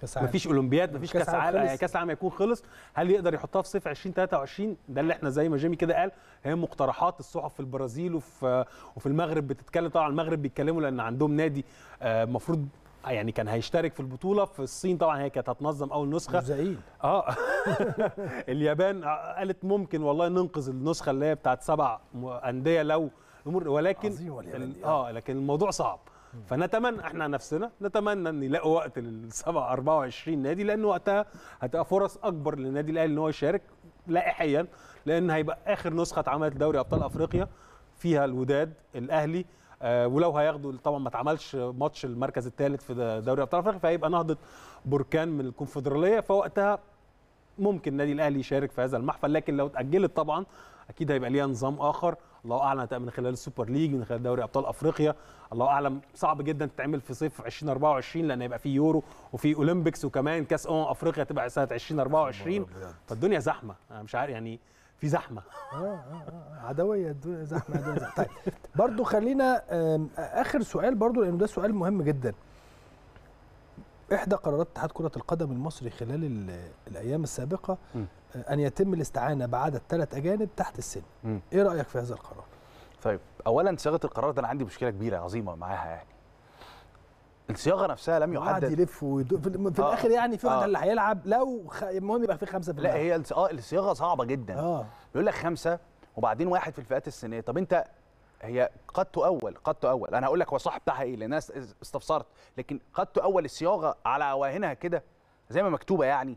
كاس عالم مفيش اولمبياد مفيش كاس عالم كاس عالم يكون خلص هل يقدر يحطها في صيف 2023 ده اللي احنا زي ما جيمي كده قال هي مقترحات الصحف في البرازيل وفي آه، وفي المغرب بتتكلم طبعا المغرب بيتكلموا لان عندهم نادي المفروض يعني كان هيشترك في البطوله في الصين طبعا هي كانت هتنظم اول نسخه زعيم اه [LAUGHS] اليابان قالت ممكن والله ننقذ النسخه اللي هي بتاعت سبع انديه لو ولكن اه لكن الموضوع صعب فنتمنى احنا نفسنا نتمنى ان يلاقوا وقت للسبع 24 نادي لان وقتها هتبقى فرص اكبر للنادي الاهلي ان هو يشارك لائحيا لان هيبقى اخر نسخه اتعملت دوري ابطال افريقيا فيها الوداد الاهلي آه، ولو هياخدوا طبعا ما اتعملش ماتش المركز الثالث في دوري ابطال افريقيا فهيبقى نهضه بركان من الكونفدراليه فوقتها ممكن النادي الاهلي يشارك في هذا المحفل لكن لو اتاجلت طبعا اكيد هيبقى ليها نظام اخر الله اعلم من خلال السوبر ليج من خلال دوري ابطال افريقيا الله اعلم صعب جدا تتعمل في صيف 2024 لان هيبقى في يورو وفي اولمبيكس وكمان كاس امم افريقيا تبقى سنه 2024 فالدنيا زحمه انا مش عارف يعني في زحمه اه اه, آه،, آه، عدويه الدنيا زحمه عدويه زحمه طيب برضو خلينا اخر سؤال برضو لانه ده سؤال مهم جدا احدى قرارات اتحاد كره القدم المصري خلال الايام السابقه م. آه، ان يتم الاستعانه بعدد ثلاث اجانب تحت السن م. ايه رايك في هذا القرار طيب اولا صياغه القرار ده انا عندي مشكله كبيره عظيمه معاها يعني الصياغه نفسها لم يحدد يلف ويدو... في, في آه. الاخر يعني في واحد آه. اللي هيلعب لو خ... المهم يبقى في خمسه في لا هي اه الصياغه صعبه جدا آه. بيقول لك خمسه وبعدين واحد في الفئات السنيه طب انت هي قد تؤول قد تؤول انا هقول لك هو صح بتاعها ايه لان انا استفسرت لكن قد تؤول الصياغه على عواهنها كده زي ما مكتوبه يعني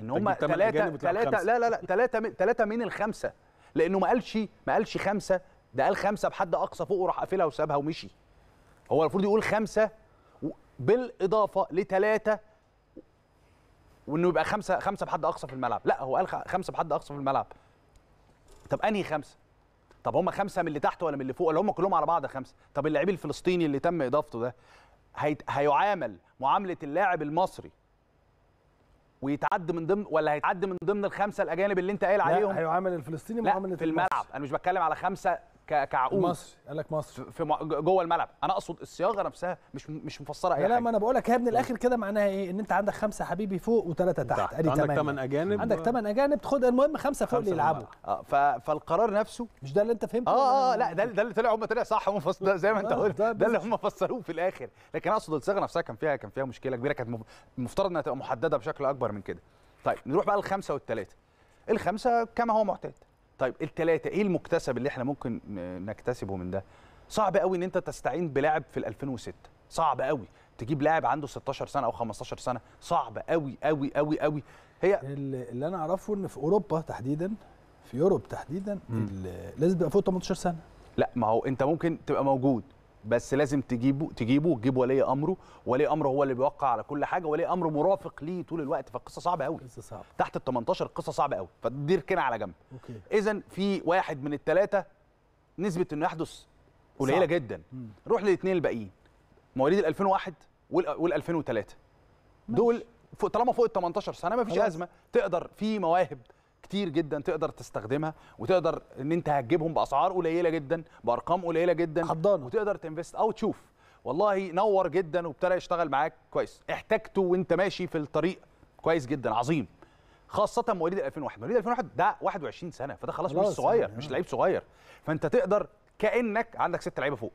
ان هم ثلاثه ثلاثه لا لا لا ثلاثه من ثلاثه من الخمسه لانه ما قالش ما قالش خمسه ده قال خمسه بحد اقصى فوق وراح قافلها وسابها ومشي هو المفروض يقول خمسه بالاضافه لثلاثه وانه يبقى خمسه خمسه بحد اقصى في الملعب لا هو قال خمسه بحد اقصى في الملعب طب انهي خمسه طب هم خمسه من اللي تحت ولا من اللي فوق ولا هم كلهم على بعض خمسه طب اللعيب الفلسطيني اللي تم اضافته ده هي... هيعامل معامله اللاعب المصري ويتعد من ضمن ولا هيتعد من ضمن الخمسه الاجانب اللي انت قايل عليهم لا هيعامل الفلسطيني معامله في الملعب المصري. انا مش بتكلم على خمسه كعقول مصر قال لك مصر في جوه الملعب انا اقصد الصياغه نفسها مش مش مفسره اي حاجه لا ما انا بقول لك هي من الاخر كده معناها ايه ان انت عندك خمسه حبيبي فوق وثلاثه تحت ادي عندك ثمان اجانب عندك ثمان اجانب خد المهم خمسه فوق اللي يلعبوا آه فالقرار نفسه مش ده اللي انت فهمته اه اه, آه، لا آه، ده ده اللي طلع هم طلع صح هم زي ما انت قلت ده اللي هم فسروه في الاخر لكن اقصد الصياغه نفسها كان فيها كان فيها مشكله كبيره كانت المفترض انها تبقى محدده بشكل اكبر من كده طيب نروح بقى للخمسه والثلاثه الخمسه كما هو معتاد طيب التلاتة ايه المكتسب اللي احنا ممكن نكتسبه من ده صعب قوي ان انت تستعين بلاعب في 2006 صعب قوي تجيب لاعب عنده 16 سنه او 15 سنه صعب قوي قوي قوي قوي هي اللي انا اعرفه ان في اوروبا تحديدا في يوروب تحديدا لازم تبقى فوق 18 سنه لا ما هو انت ممكن تبقى موجود بس لازم تجيبه تجيبه وتجيب ولي امره ولي امره هو اللي بيوقع على كل حاجه ولي امره مرافق ليه طول الوقت فالقصه صعبه قوي قصه صعبه تحت ال 18 القصه صعبه قوي فدير ركنها على جنب اذا في واحد من الثلاثه نسبه انه يحدث قليله جدا مم. روح للاثنين الباقيين مواليد ال 2001 وال 2003 دول فوق طالما فوق ال 18 سنه ما فيش ازمه تقدر في مواهب كتير جدا تقدر تستخدمها وتقدر ان انت هتجيبهم باسعار قليله جدا بارقام قليله جدا حضانه وتقدر تنفست او تشوف والله نور جدا وابتدى يشتغل معاك كويس احتاجته وانت ماشي في الطريق كويس جدا عظيم خاصه مواليد 2001 مواليد 2001 ده 21 سنه فده خلاص مش صغير مش آه. لعيب صغير فانت تقدر كانك عندك ست لعيبه فوق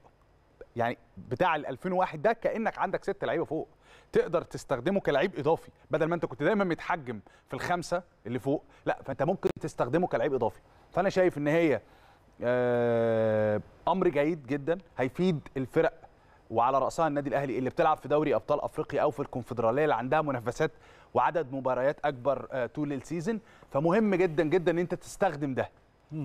يعني بتاع ال 2001 ده كانك عندك ست لعيبه فوق تقدر تستخدمه كلعيب اضافي بدل ما انت كنت دايما متحجم في الخمسه اللي فوق لا فانت ممكن تستخدمه كلعيب اضافي فانا شايف ان هي آه، امر جيد جدا هيفيد الفرق وعلى راسها النادي الاهلي اللي بتلعب في دوري ابطال افريقيا او في الكونفدراليه اللي عندها منافسات وعدد مباريات اكبر آه، طول السيزون فمهم جدا جدا ان انت تستخدم ده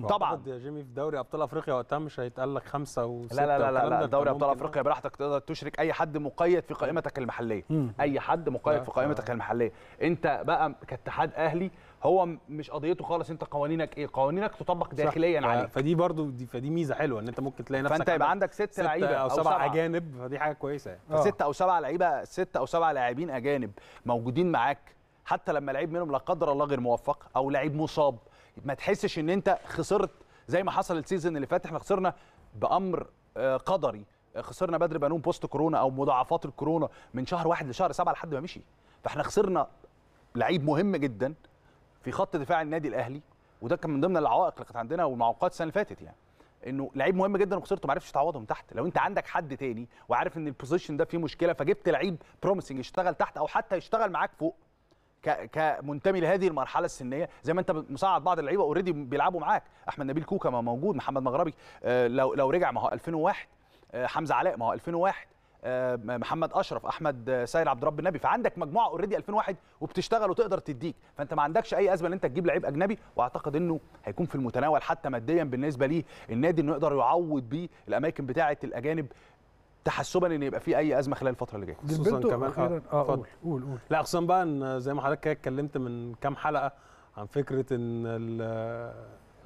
طبعا يا جيمي في دوري ابطال افريقيا وقتها مش هيتقال لك خمسه وسته لا لا لا, لا, لا دوري ابطال افريقيا براحتك تقدر تشرك اي حد مقيد في قائمتك المحليه مم. اي حد مقيد في قائمتك المحليه انت بقى كاتحاد اهلي هو مش قضيته خالص انت قوانينك ايه قوانينك تطبق داخليا صح. عليك فدي برضو دي فدي ميزه حلوه ان انت ممكن تلاقي نفسك فانت يبقى عندك ست لعيبه او سبع اجانب فدي حاجه كويسه يعني اه. فست اه. او سبعه لعيبه ست او سبعه لاعبين اجانب موجودين معاك حتى لما لعيب منهم لا قدر الله غير موفق او لعيب مصاب ما تحسش ان انت خسرت زي ما حصل السيزون اللي فات احنا خسرنا بامر آه، قدري آه، خسرنا بدر بنون بوست كورونا او مضاعفات الكورونا من شهر واحد لشهر سبعه لحد ما مشي فاحنا خسرنا لعيب مهم جدا في خط دفاع النادي الاهلي وده كان من ضمن العوائق اللي كانت عندنا والمعوقات السنه اللي فاتت يعني انه لعيب مهم جدا وخسرته ما عرفتش تعوضه من تحت لو انت عندك حد تاني وعارف ان البوزيشن ده فيه مشكله فجبت لعيب بروميسنج يشتغل تحت او حتى يشتغل معاك فوق كمنتمي لهذه المرحله السنيه زي ما انت مساعد بعض اللعيبه اوريدي بيلعبوا معاك احمد نبيل كوكا ما موجود محمد مغربي آه، لو لو رجع ما هو 2001 آه، حمزه علاء ما هو 2001 آه، محمد اشرف احمد سيد عبد رب النبي فعندك مجموعه اوريدي 2001 وبتشتغل وتقدر تديك فانت ما عندكش اي ازمه ان انت تجيب لعيب اجنبي واعتقد انه هيكون في المتناول حتى ماديا بالنسبه ليه النادي انه يقدر يعوض بيه الاماكن بتاعه الاجانب تحسبا ان يبقى في اي ازمه خلال الفتره اللي جايه خصوصا كمان اه, آه، قول قول قول لا خصوصا بقى ان زي ما حضرتك اتكلمت من كام حلقه عن فكره ان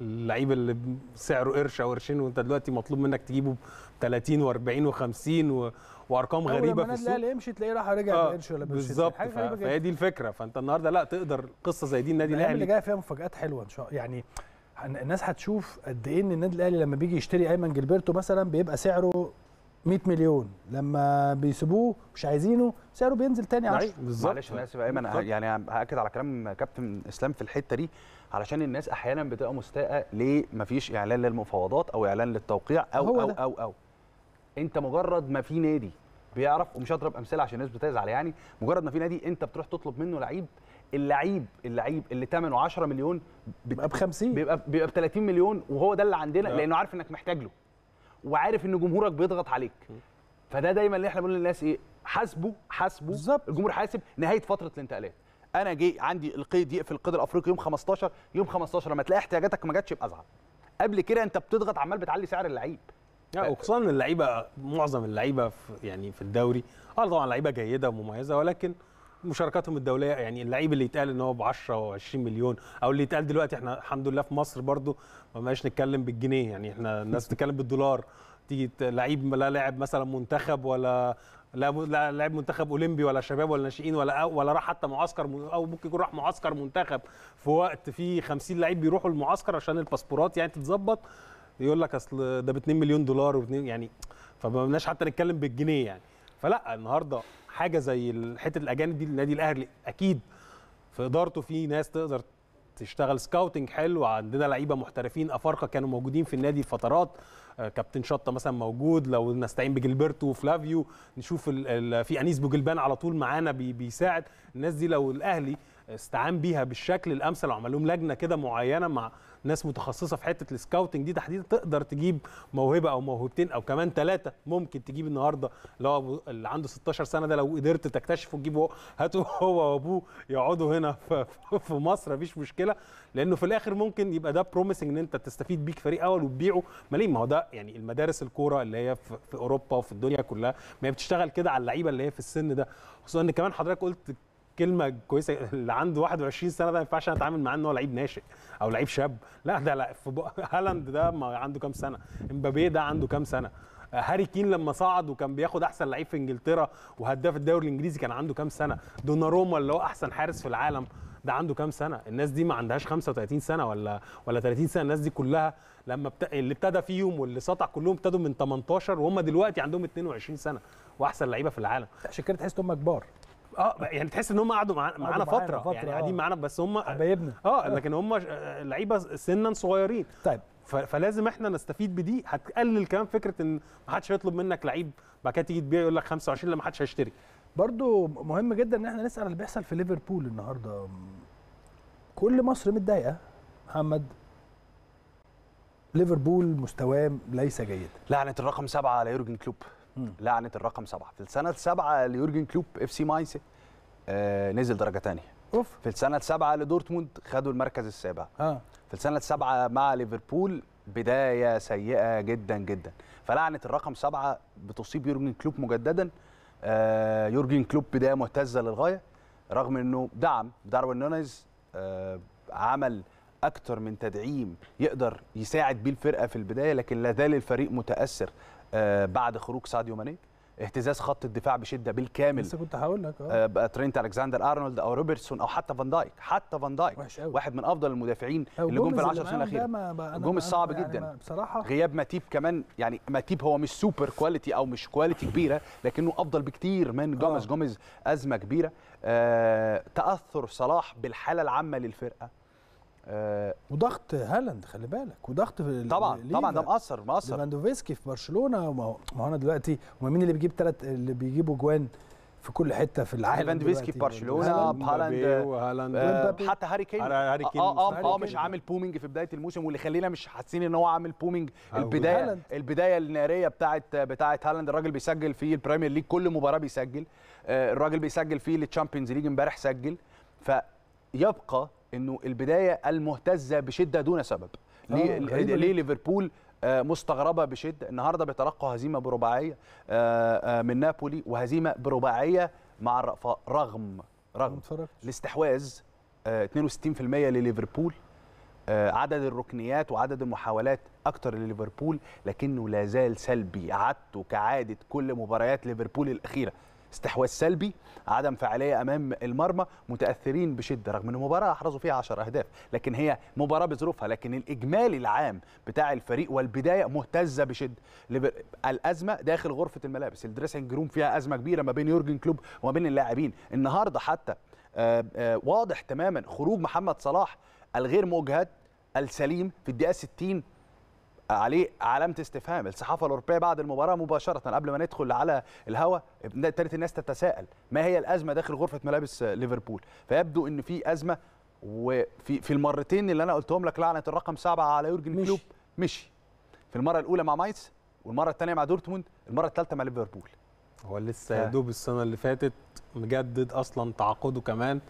اللعيب اللي سعره قرش او قرشين وانت دلوقتي مطلوب منك تجيبه ب 30 و40 و50 و... وارقام غريبه في السوق لا يمشي تلاقيه راح رجع آه بقرش ولا بقرش بالظبط فهي دي الفكره فانت النهارده لا تقدر قصه زي دي النادي الاهلي اللي جايه فيها مفاجات حلوه ان شاء الله يعني الناس هتشوف قد ايه ان النادي الاهلي لما بيجي يشتري ايمن جلبرتو مثلا بيبقى سعره 100 مليون لما بيسيبوه مش عايزينه سعره بينزل تاني 10 بالظبط معلش انا اسف يا ايمن يعني هاكد على كلام كابتن اسلام في الحته دي علشان الناس احيانا بتبقى مستاءه ليه مفيش اعلان للمفاوضات او اعلان للتوقيع او أو, او او او انت مجرد ما في نادي بيعرف ومش هضرب امثله عشان الناس بتزعل يعني مجرد ما في نادي انت بتروح تطلب منه لعيب اللعيب اللعيب اللي ثمنه 10 مليون بيبقى ب 50 بيبقى بيبقى ب 30 مليون وهو ده اللي عندنا لانه عارف انك محتاج له وعارف ان جمهورك بيضغط عليك فده دايما اللي احنا بنقول للناس ايه حاسبه حاسبه بالظبط الجمهور حاسب نهايه فتره الانتقالات انا جه عندي القيد يقفل القيد الافريقي يوم 15 يوم 15 لما تلاقي احتياجاتك ما جاتش يبقى ازعل قبل كده انت بتضغط عمال بتعلي سعر اللعيب وخصوصا ان اللعيبه معظم اللعيبه يعني في الدوري اه طبعا لعيبه جيده ومميزه ولكن مشاركاتهم الدوليه يعني اللعيب اللي يتقال ان هو ب 10 و20 مليون او اللي يتقال دلوقتي احنا الحمد لله في مصر برضو ما بقاش نتكلم بالجنيه يعني احنا الناس بتتكلم بالدولار تيجي لعيب لا لاعب مثلا منتخب ولا لا لا لاعب منتخب اولمبي ولا شباب ولا ناشئين ولا ولا راح حتى معسكر او ممكن يكون راح معسكر منتخب في وقت فيه 50 لعيب بيروحوا المعسكر عشان الباسبورات يعني تتظبط يقول لك اصل ده ب 2 مليون دولار و2 يعني فما بقناش حتى نتكلم بالجنيه يعني فلا النهارده حاجه زي حته الاجانب دي النادي الاهلي اكيد في ادارته في ناس تقدر تشتغل سكاوتنج حلو عندنا لعيبه محترفين افارقه كانوا موجودين في النادي فترات آه، كابتن شطه مثلا موجود لو نستعين بجلبرتو وفلافيو نشوف في انيس بوجلبان على طول معانا بيساعد الناس دي لو الاهلي استعان بيها بالشكل الامثل وعمل لهم لجنه كده معينه مع ناس متخصصه في حته السكاوتنج دي تحديدا تقدر تجيب موهبه او موهبتين او كمان ثلاثه ممكن تجيب النهارده اللي هو اللي عنده 16 سنه ده لو قدرت تكتشفه تجيبه هاته هو وابوه يقعدوا هنا [LAUGHS] في مصر مفيش مشكله لانه في الاخر ممكن يبقى ده بروميسنج ان انت تستفيد بيك فريق اول وتبيعه ملايين ما هو ده يعني المدارس الكوره اللي هي في اوروبا وفي الدنيا كلها ما هي بتشتغل كده على اللعيبه اللي هي في السن ده خصوصا ان كمان حضرتك قلت كلمه كويسه اللي عنده 21 سنه ده ما ينفعش اتعامل معاه ان هو لعيب ناشئ او لعيب شاب لا ده لا هالاند ده ما عنده كام سنه امبابي ده عنده كام سنه هاري كين لما صعد وكان بياخد احسن لعيب في انجلترا وهداف الدوري الانجليزي كان عنده كام سنه دوناروما اللي هو احسن حارس في العالم ده عنده كام سنه الناس دي ما عندهاش 35 سنه ولا ولا 30 سنه الناس دي كلها لما بت... اللي ابتدى فيهم واللي سطع كلهم ابتدوا من 18 وهم دلوقتي عندهم 22 سنه واحسن لعيبه في العالم عشان كده تحس ان هم كبار اه يعني تحس ان هم قعدوا معانا فتره, فترة يعني قاعدين آه. معانا بس هم حبايبنا اه لكن هم لعيبه سنا صغيرين طيب فلازم احنا نستفيد بدي هتقلل كمان فكره ان ما حدش هيطلب منك لعيب بعد كده تيجي تبيع يقول لك 25 لا ما حدش هيشتري برضو مهم جدا ان احنا نسال اللي بيحصل في ليفربول النهارده كل مصر متضايقه محمد ليفربول مستواه ليس جيد لعنه الرقم سبعه على يورجن كلوب لعنه الرقم سبعه في السنه السابعه ليورجن كلوب اف سي ماينسي آه نزل درجه ثانيه اوف في السنه السابعه لدورتموند خدوا المركز السابع آه. في السنه السابعه مع ليفربول بدايه سيئه جدا جدا فلعنه الرقم سبعه بتصيب يورجن كلوب مجددا آه يورجن كلوب بدايه مهتزه للغايه رغم انه دعم داروين نونيز آه عمل اكتر من تدعيم يقدر يساعد بيه الفرقه في البدايه لكن لا زال الفريق متاثر آه، بعد خروج ساديو ماني اهتزاز خط الدفاع بشده بالكامل لسه كنت هقول لك اه بقى آه، ترينت الكساندر ارنولد او روبرتسون او حتى فان دايك حتى فان دايك واحد من افضل المدافعين اللي جم في ال 10 سنين الاخيره الجوم الصعب يعني جدا بصراحه غياب ماتيب كمان يعني ماتيب هو مش سوبر كواليتي او مش كواليتي كبيره لكنه افضل بكتير من جوميز آه. جوميز ازمه كبيره آه تاثر صلاح بالحاله العامه للفرقه آه وضغط هالاند خلي بالك وضغط طبعا طبعا ده مأثر مأثر ليفاندوفسكي في برشلونه ما هو انا دلوقتي هو مين اللي بيجيب ثلاث اللي بيجيبوا جوان في كل حته في العالم ليفاندوفسكي في برشلونه هالاند هالاند حتى هاري كين هاري كين اه اه, آه مش عامل بومينج في بدايه الموسم واللي خلينا مش حاسين ان هو عامل بومينج البدايه البدايه الناريه بتاعت بتاعت هالاند الراجل بيسجل في البريمير ليج كل مباراه بيسجل آه، الراجل بيسجل في التشامبيونز ليج امبارح سجل فيبقى انه البدايه المهتزه بشده دون سبب آه، ليه, ليه ليفربول آه، مستغربه بشده النهارده بيتلقوا هزيمه برباعيه آه، من نابولي وهزيمه برباعيه مع الرقفه رغم رغم الاستحواذ 62% لليفربول عدد الركنيات وعدد المحاولات اكتر لليفربول لكنه لا زال سلبي عادته كعاده كل مباريات ليفربول الاخيره استحواذ سلبي عدم فعاليه امام المرمى متاثرين بشده رغم ان المباراه احرزوا فيها 10 اهداف لكن هي مباراه بظروفها لكن الاجمالي العام بتاع الفريق والبدايه مهتزه بشده الازمه داخل غرفه الملابس الدريسنج روم فيها ازمه كبيره ما بين يورجن كلوب وما بين اللاعبين النهارده حتى آه، آه، واضح تماما خروج محمد صلاح الغير مجهد السليم في الدقيقه 60 عليه علامه استفهام الصحافه الاوروبيه بعد المباراه مباشره قبل ما ندخل على الهواء ابتدت الناس تتساءل ما هي الازمه داخل غرفه ملابس ليفربول فيبدو ان في ازمه وفي في المرتين اللي انا قلتهم لك لعنه الرقم سبعه على يورجن مش. كلوب مشي في المره الاولى مع مايس والمره الثانيه مع دورتموند المره الثالثه مع ليفربول هو لسه يا دوب السنه اللي فاتت مجدد اصلا تعاقده كمان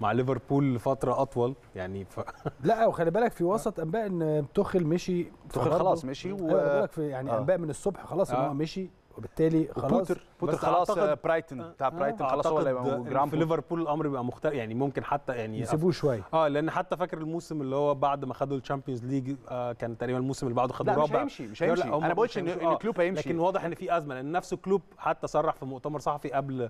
مع ليفربول لفتره اطول يعني ف... لا [LAUGHS] وخلي بالك في وسط انباء ان توخل مشي توخل خلاص مشي و... أيوة، بالك في يعني آه. انباء من الصبح خلاص آه. ان هو آه. مشي وبالتالي خلاص بوتر بوتر خلاص آه، أعتقد... برايتن آه. بتاع برايتن خلاص هو اللي هيبقى في ليفربول الامر بيبقى مختلف يعني ممكن حتى يعني يسيبوه شويه اه لان حتى فاكر الموسم اللي هو بعد ما خدوا الشامبيونز ليج آه كان تقريبا الموسم اللي بعده خدوا الرابع لا مش هيمشي مش هيمشي انا بقولش ان, إن كلوب هيمشي لكن واضح ان في ازمه لان نفسه كلوب حتى صرح في مؤتمر صحفي قبل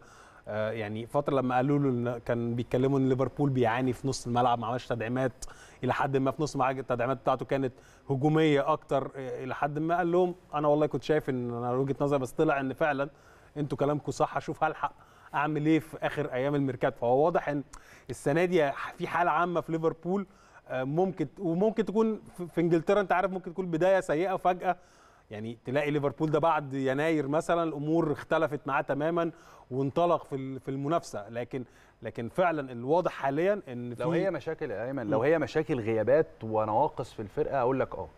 آه، يعني فتره لما قالوا له كان بيتكلموا ان ليفربول بيعاني في نص الملعب ما عملش تدعيمات الى حد ما في نص الملعب التدعيمات بتاعته كانت هجوميه اكتر آه، الى حد ما قال لهم انا والله كنت شايف ان انا وجهه نظري بس طلع ان فعلا انتوا كلامكم صح اشوف هلحق اعمل ايه في اخر ايام الميركات فهو واضح ان السنه دي في حاله عامه في ليفربول آه، ممكن وممكن تكون في انجلترا انت عارف ممكن تكون بدايه سيئه فجاه يعني تلاقي ليفربول ده بعد يناير مثلا الامور اختلفت معاه تماما وانطلق في في المنافسه لكن لكن فعلا الواضح حاليا ان لو هي مشاكل يا ايمن لو هي مشاكل غيابات ونواقص في الفرقه اقول لك اه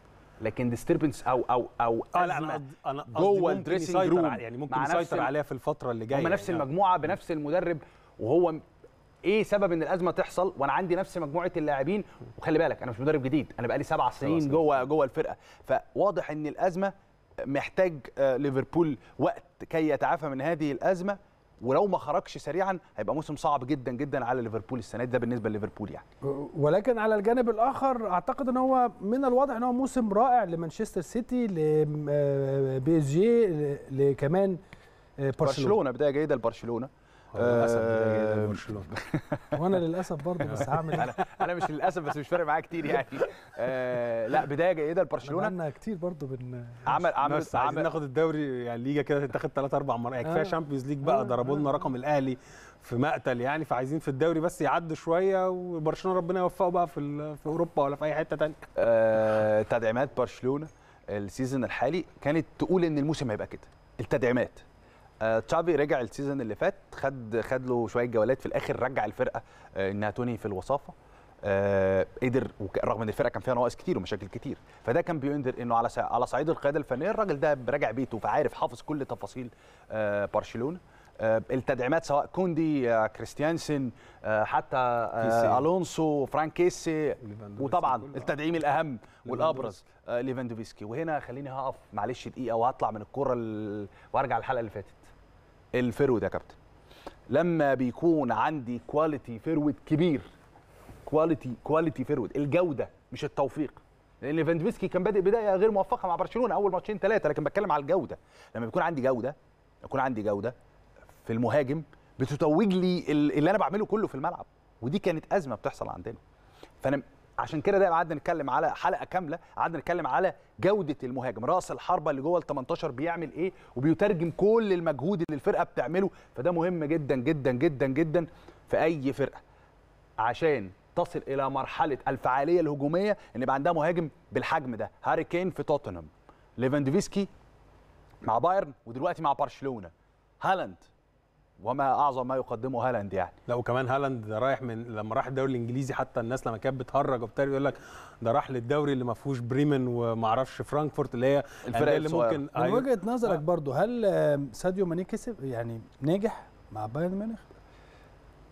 لكن ديستربنس او او او اه لا انا انا جوه الدريسنج روم يعني ممكن يسيطر عليها في الفتره اللي جايه هم نفس يعني المجموعه بنفس المدرب وهو ايه سبب ان الازمه تحصل وانا عندي نفس مجموعه اللاعبين وخلي بالك انا مش مدرب جديد انا بقالي سبع سنين جوه جوه الفرقه فواضح ان الازمه محتاج آه، ليفربول وقت كي يتعافى من هذه الازمه ولو ما خرجش سريعا هيبقى موسم صعب جدا جدا على ليفربول السنه دي ده بالنسبه لليفربول يعني ولكن على الجانب الاخر اعتقد ان هو من الواضح ان هو موسم رائع لمانشستر سيتي لبي آه، اس جي لكمان آه، برشلونه, برشلونة بدايه جيده لبرشلونه للاسف برشلونه وانا للاسف برضه بس [LAUGHS] هعمل إيه؟ انا انا مش للاسف بس مش فارق معايا كتير يعني آه لا بدايه جيده لبرشلونه عملنا كتير برضه بن عمل عمل عمل ناخد الدوري يعني ليجا كده تتاخد ثلاث اربع مرات يعني كفايه شامبيونز آه. ليج بقى آه، ضربوا لنا آه. رقم الاهلي في مقتل يعني فعايزين في الدوري بس يعدوا شويه وبرشلونه ربنا يوفقه بقى في في اوروبا ولا في اي حته ثانيه آه تدعيمات برشلونه السيزون الحالي كانت تقول ان الموسم هيبقى كده التدعيمات آه، تشافي رجع السيزون اللي فات خد خد له شويه جولات في الاخر رجع الفرقه آه، انها تنهي في الوصافه آه، قدر رغم ان الفرقه كان فيها نواقص كتير ومشاكل كتير فده كان بينذر انه على على صعيد القياده الفنيه الراجل ده راجع بيته فعارف حافظ كل تفاصيل برشلونه التدعيمات سواء كوندي كريستيانسن حتى كيسي. الونسو كيسي وطبعا التدعيم الاهم والابرز ليفاندوفسكي وهنا خليني هقف معلش دقيقه وهطلع من الكوره وارجع للحلقه اللي فاتت الفيرود يا كابتن لما بيكون عندي كواليتي فيرود كبير كواليتي كواليتي فيرود الجوده مش التوفيق لان فاندفسكي كان بادئ بدايه غير موفقه مع برشلونه اول ماتشين ثلاثه لكن بتكلم على الجوده لما بيكون عندي جوده يكون عندي جوده في المهاجم بتتوج لي اللي انا بعمله كله في الملعب ودي كانت ازمه بتحصل عندنا فانا عشان كده ده قعدنا نتكلم على حلقه كامله قعدنا نتكلم على جوده المهاجم راس الحربه اللي جوه ال 18 بيعمل ايه وبيترجم كل المجهود اللي الفرقه بتعمله فده مهم جدا جدا جدا جدا في اي فرقه عشان تصل الى مرحله الفعاليه الهجوميه ان يبقى عندها مهاجم بالحجم ده هاري كين في توتنهام ليفاندوفسكي مع بايرن ودلوقتي مع برشلونه هالاند وما اعظم ما يقدمه هالاند يعني لو كمان هالاند رايح من لما راح الدوري الانجليزي حتى الناس لما كانت بتهرج وبتاع يقول لك ده راح للدوري اللي ما فيهوش بريمن وما اعرفش فرانكفورت اللي هي الفرق اللي ممكن من أيوه. وجهه نظرك برضو هل ساديو ماني كسب يعني ناجح مع بايرن ميونخ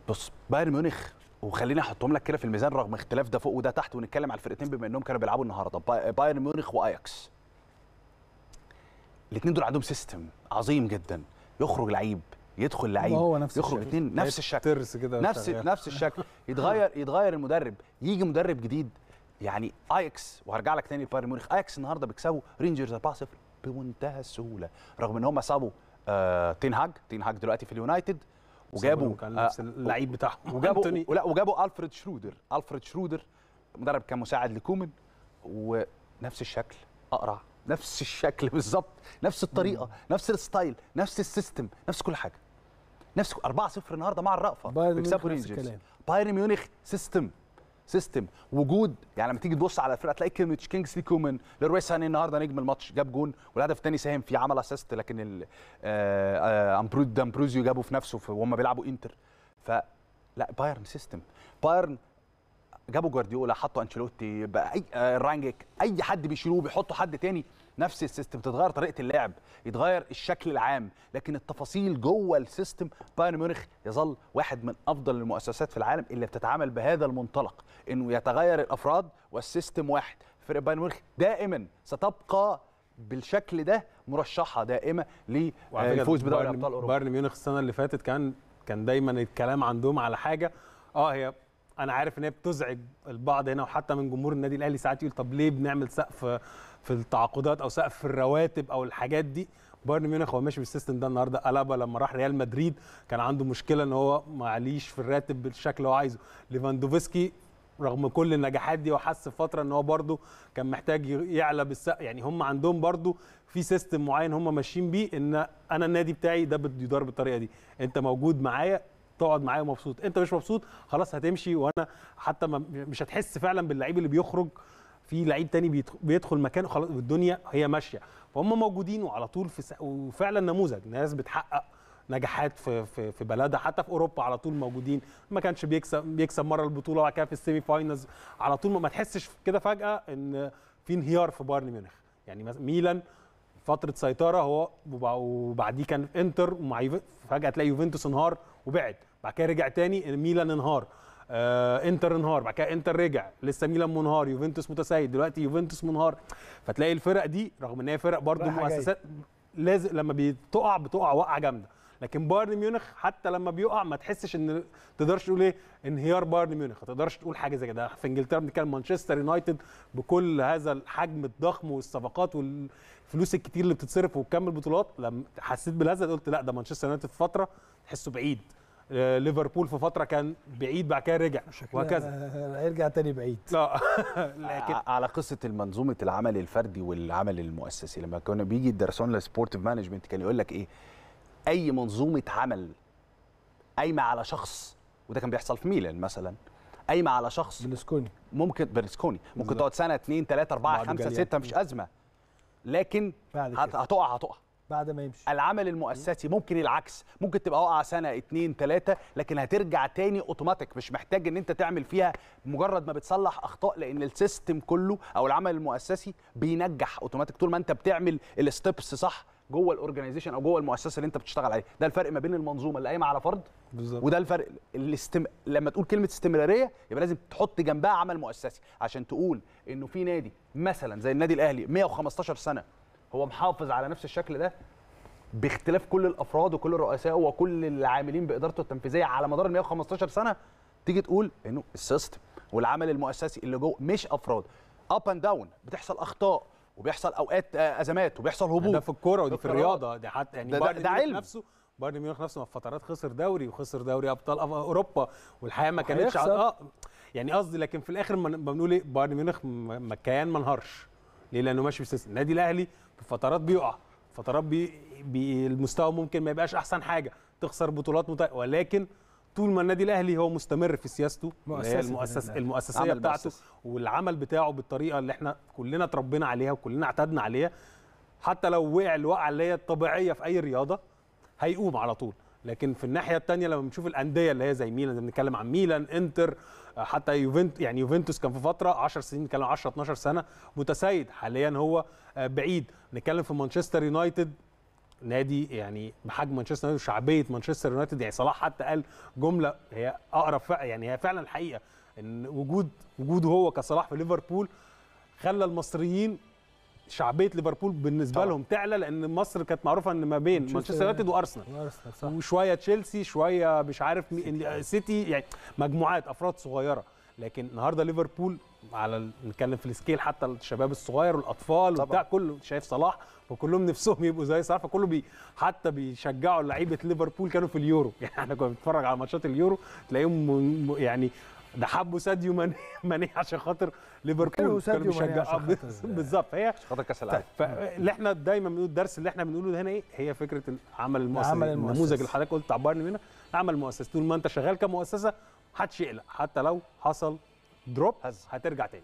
بص بايرن ميونخ وخليني احطهم لك كده في الميزان رغم اختلاف ده فوق وده تحت ونتكلم على الفرقتين بما انهم كانوا بيلعبوا النهارده بايرن ميونخ واياكس الاثنين دول عندهم سيستم عظيم جدا يخرج لعيب يدخل لعيب هو نفس يخرج اثنين نفس الشكل ترس كده نفس نفس الشكل [LAUGHS] يتغير يتغير المدرب يجي مدرب جديد يعني اياكس وهرجع لك تاني لبايرن ميونخ اياكس النهارده بيكسبوا رينجرز 4-0 بمنتهى السهوله رغم ان هم سابوا آه تين هاج تين هاج دلوقتي في اليونايتد وجابوا آه اللعيب بتاعهم [LAUGHS] وجابوا ولا وجابوا الفريد شرودر الفريد شرودر مدرب كان مساعد لكومن ونفس الشكل اقرع نفس الشكل بالظبط نفس الطريقه نفس الستايل نفس السيستم نفس كل حاجه نفسك 4-0 النهارده مع الرأفة نفس الكلام بايرن ميونخ سيستم سيستم وجود يعني لما تيجي تبص على الفرقه تلاقي كيميتش كينجز لي كومن لروي ساني النهارده نجم الماتش جاب جون والهدف الثاني ساهم فيه عمل اسيست لكن آه، آه، امبرود دامبروزيو جابه في نفسه وهم بيلعبوا انتر ف لا بايرن سيستم بايرن جابوا جوارديولا حطوا انشيلوتي بقى اي آه، رانجك اي حد بيشيلوه بيحطوا حد تاني نفس السيستم تتغير طريقه اللعب يتغير الشكل العام لكن التفاصيل جوه السيستم بايرن ميونخ يظل واحد من افضل المؤسسات في العالم اللي بتتعامل بهذا المنطلق انه يتغير الافراد والسيستم واحد فرقه بايرن ميونخ دائما ستبقى بالشكل ده مرشحه دائمه للفوز بدوري ابطال اوروبا بايرن ميونخ السنه اللي فاتت كان كان دايما الكلام عندهم على حاجه اه هي انا عارف ان هي بتزعج البعض هنا وحتى من جمهور النادي الاهلي ساعات يقول طب ليه بنعمل سقف في التعاقدات او سقف الرواتب او الحاجات دي بايرن ميونخ هو ماشي بالسيستم ده النهارده الابا لما راح ريال مدريد كان عنده مشكله ان هو معليش في الراتب بالشكل اللي هو عايزه ليفاندوفسكي رغم كل النجاحات دي وحس في فتره ان هو برده كان محتاج يعلى بالسقف يعني هم عندهم برده في سيستم معين هم ماشيين بيه ان انا النادي بتاعي ده بيدار بالطريقه دي انت موجود معايا تقعد معايا مبسوط انت مش مبسوط خلاص هتمشي وانا حتى مش هتحس فعلا باللعيب اللي بيخرج في لعيب تاني بيدخل مكانه خلاص والدنيا هي ماشيه فهم موجودين وعلى طول في وفعلا نموذج ناس بتحقق نجاحات في في في بلدها حتى في اوروبا على طول موجودين ما كانش بيكسب بيكسب مره البطوله وبعد كده في السيمي فاينلز على طول ما تحسش كده فجاه ان في انهيار في بايرن ميونخ يعني ميلان فتره سيطره هو وبعديه كان انتر ومع فجاه تلاقي يوفنتوس انهار وبعد بعد كده رجع تاني ميلان انهار آه انتر انهار بعد كده انتر رجع لسه ميلان منهار يوفنتوس متسيد دلوقتي يوفنتوس منهار فتلاقي الفرق دي رغم ان هي فرق برضه مؤسسات لازم لما بتقع بتقع وقع جامده لكن بايرن ميونخ حتى لما بيقع ما تحسش ان تقدرش تقول ايه انهيار بايرن ميونخ ما تقدرش تقول حاجه زي كده في انجلترا بنتكلم مانشستر يونايتد بكل هذا الحجم الضخم والصفقات والفلوس الكتير اللي بتتصرف وكم البطولات لما حسيت بالهزل قلت لا ده مانشستر يونايتد في فتره تحسه بعيد آه، ليفربول في فتره كان بعيد بعد كده رجع وهكذا هيرجع تاني بعيد لا [LAUGHS] آه. لكن على قصه المنظومه العمل الفردي والعمل المؤسسي لما كنا بيجي يدرسونا سبورتيف مانجمنت كان يقول لك ايه اي منظومه عمل قايمه على شخص وده كان بيحصل في ميلان مثلا قايمه على شخص برلسكوني ممكن برلسكوني ممكن تقعد سنه 2 3 4 5 6 مش ازمه لكن هتقع هتقع بعد ما يمشي العمل المؤسسي ممكن العكس ممكن تبقى واقعه سنه اتنين ثلاثه لكن هترجع تاني اوتوماتيك مش محتاج ان انت تعمل فيها مجرد ما بتصلح اخطاء لان السيستم كله او العمل المؤسسي بينجح اوتوماتيك طول ما انت بتعمل الستبس صح جوه الاورجنايزيشن او جوه المؤسسه اللي انت بتشتغل عليها ده الفرق ما بين المنظومه اللي قايمه على فرد بالزبط. وده الفرق الاستم... لما تقول كلمه استمراريه يبقى لازم تحط جنبها عمل مؤسسي عشان تقول انه في نادي مثلا زي النادي الاهلي 115 سنه هو محافظ على نفس الشكل ده باختلاف كل الافراد وكل الرؤساء وكل العاملين بادارته التنفيذيه على مدار ال 115 سنه تيجي تقول انه السيستم والعمل المؤسسي اللي جوه مش افراد اب اند داون بتحصل اخطاء وبيحصل اوقات آه، ازمات وبيحصل هبوط ده في الكوره ودي في الرياضه دي حتى يعني ده, ده, ده علم نفسه بايرن ميونخ نفسه في فترات خسر دوري وخسر دوري ابطال اوروبا والحياه ما كانتش اه يعني قصدي لكن في الاخر ما بنقول ايه بايرن ميونخ مكان ما انهارش ليه لانه ماشي بسيستم النادي الاهلي فترات بيقع فترات بي... بي... المستوى ممكن ما يبقاش احسن حاجه تخسر بطولات مت... ولكن طول ما النادي الاهلي هو مستمر في سياسته مؤسسة المؤسس المؤسسيه بتاعته مؤسس. والعمل بتاعه بالطريقه اللي احنا كلنا اتربينا عليها وكلنا اعتدنا عليها حتى لو وقع الوقعه اللي هي الطبيعيه في اي رياضه هيقوم على طول لكن في الناحيه الثانيه لما بنشوف الانديه اللي هي زي ميلان بنتكلم عن ميلان انتر حتى يوفنت يعني يوفنتوس كان في فتره 10 سنين نتكلم 10 12 سنه متسيد حاليا هو آه، بعيد نتكلم في مانشستر يونايتد نادي يعني بحجم مانشستر يونايتد وشعبيه مانشستر يونايتد يعني صلاح حتى قال جمله هي اقرب يعني هي فعلا الحقيقه ان وجود وجوده هو كصلاح في ليفربول خلى المصريين شعبيه ليفربول بالنسبه طبعا. لهم تعلى لان مصر كانت معروفه ان ما بين مانشستر يونايتد وارسنال وشويه تشيلسي شويه مش عارف مين سيتي يعني مجموعات افراد صغيره لكن النهارده ليفربول على نتكلم في السكيل حتى الشباب الصغير والاطفال وبتاع كله شايف صلاح وكلهم نفسهم يبقوا زي صلاح فكله بي حتى بيشجعوا لعيبه ليفربول كانوا في اليورو [LAUGHS] يعني احنا كنا بنتفرج على ماتشات اليورو تلاقيهم يعني ده حبوا ساديو [LAUGHS] ماني عشان خاطر ليفربول كانوا بيشجعوا [LAUGHS] يعني. بالظبط هي عشان خاطر كاس العالم اللي احنا دايما بنقول الدرس اللي احنا بنقوله هنا ايه هي فكره العمل المؤسسي النموذج اللي حضرتك قلت تعبرني منه العمل المؤسسي طول ما انت شغال كمؤسسه محدش يقلق حتى لو حصل دروب هترجع تاني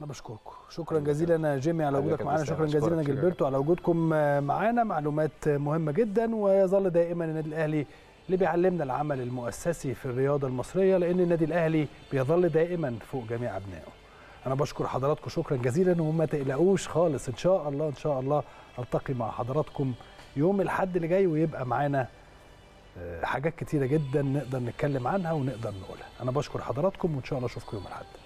انا بشكركم شكرا جزيلا يا جيمي على وجودك معانا شكرا جزيلا يا على وجودكم معانا معلومات مهمه جدا ويظل دائما النادي الاهلي اللي بيعلمنا العمل المؤسسي في الرياضه المصريه لان النادي الاهلي بيظل دائما فوق جميع ابنائه انا بشكر حضراتكم شكرا جزيلا وما تقلقوش خالص ان شاء الله ان شاء الله التقي مع حضراتكم يوم الحد اللي جاي ويبقى معانا آه، حاجات كتيره جدا نقدر نتكلم عنها ونقدر نقولها انا بشكر حضراتكم وان شاء الله اشوفكم يوم الاحد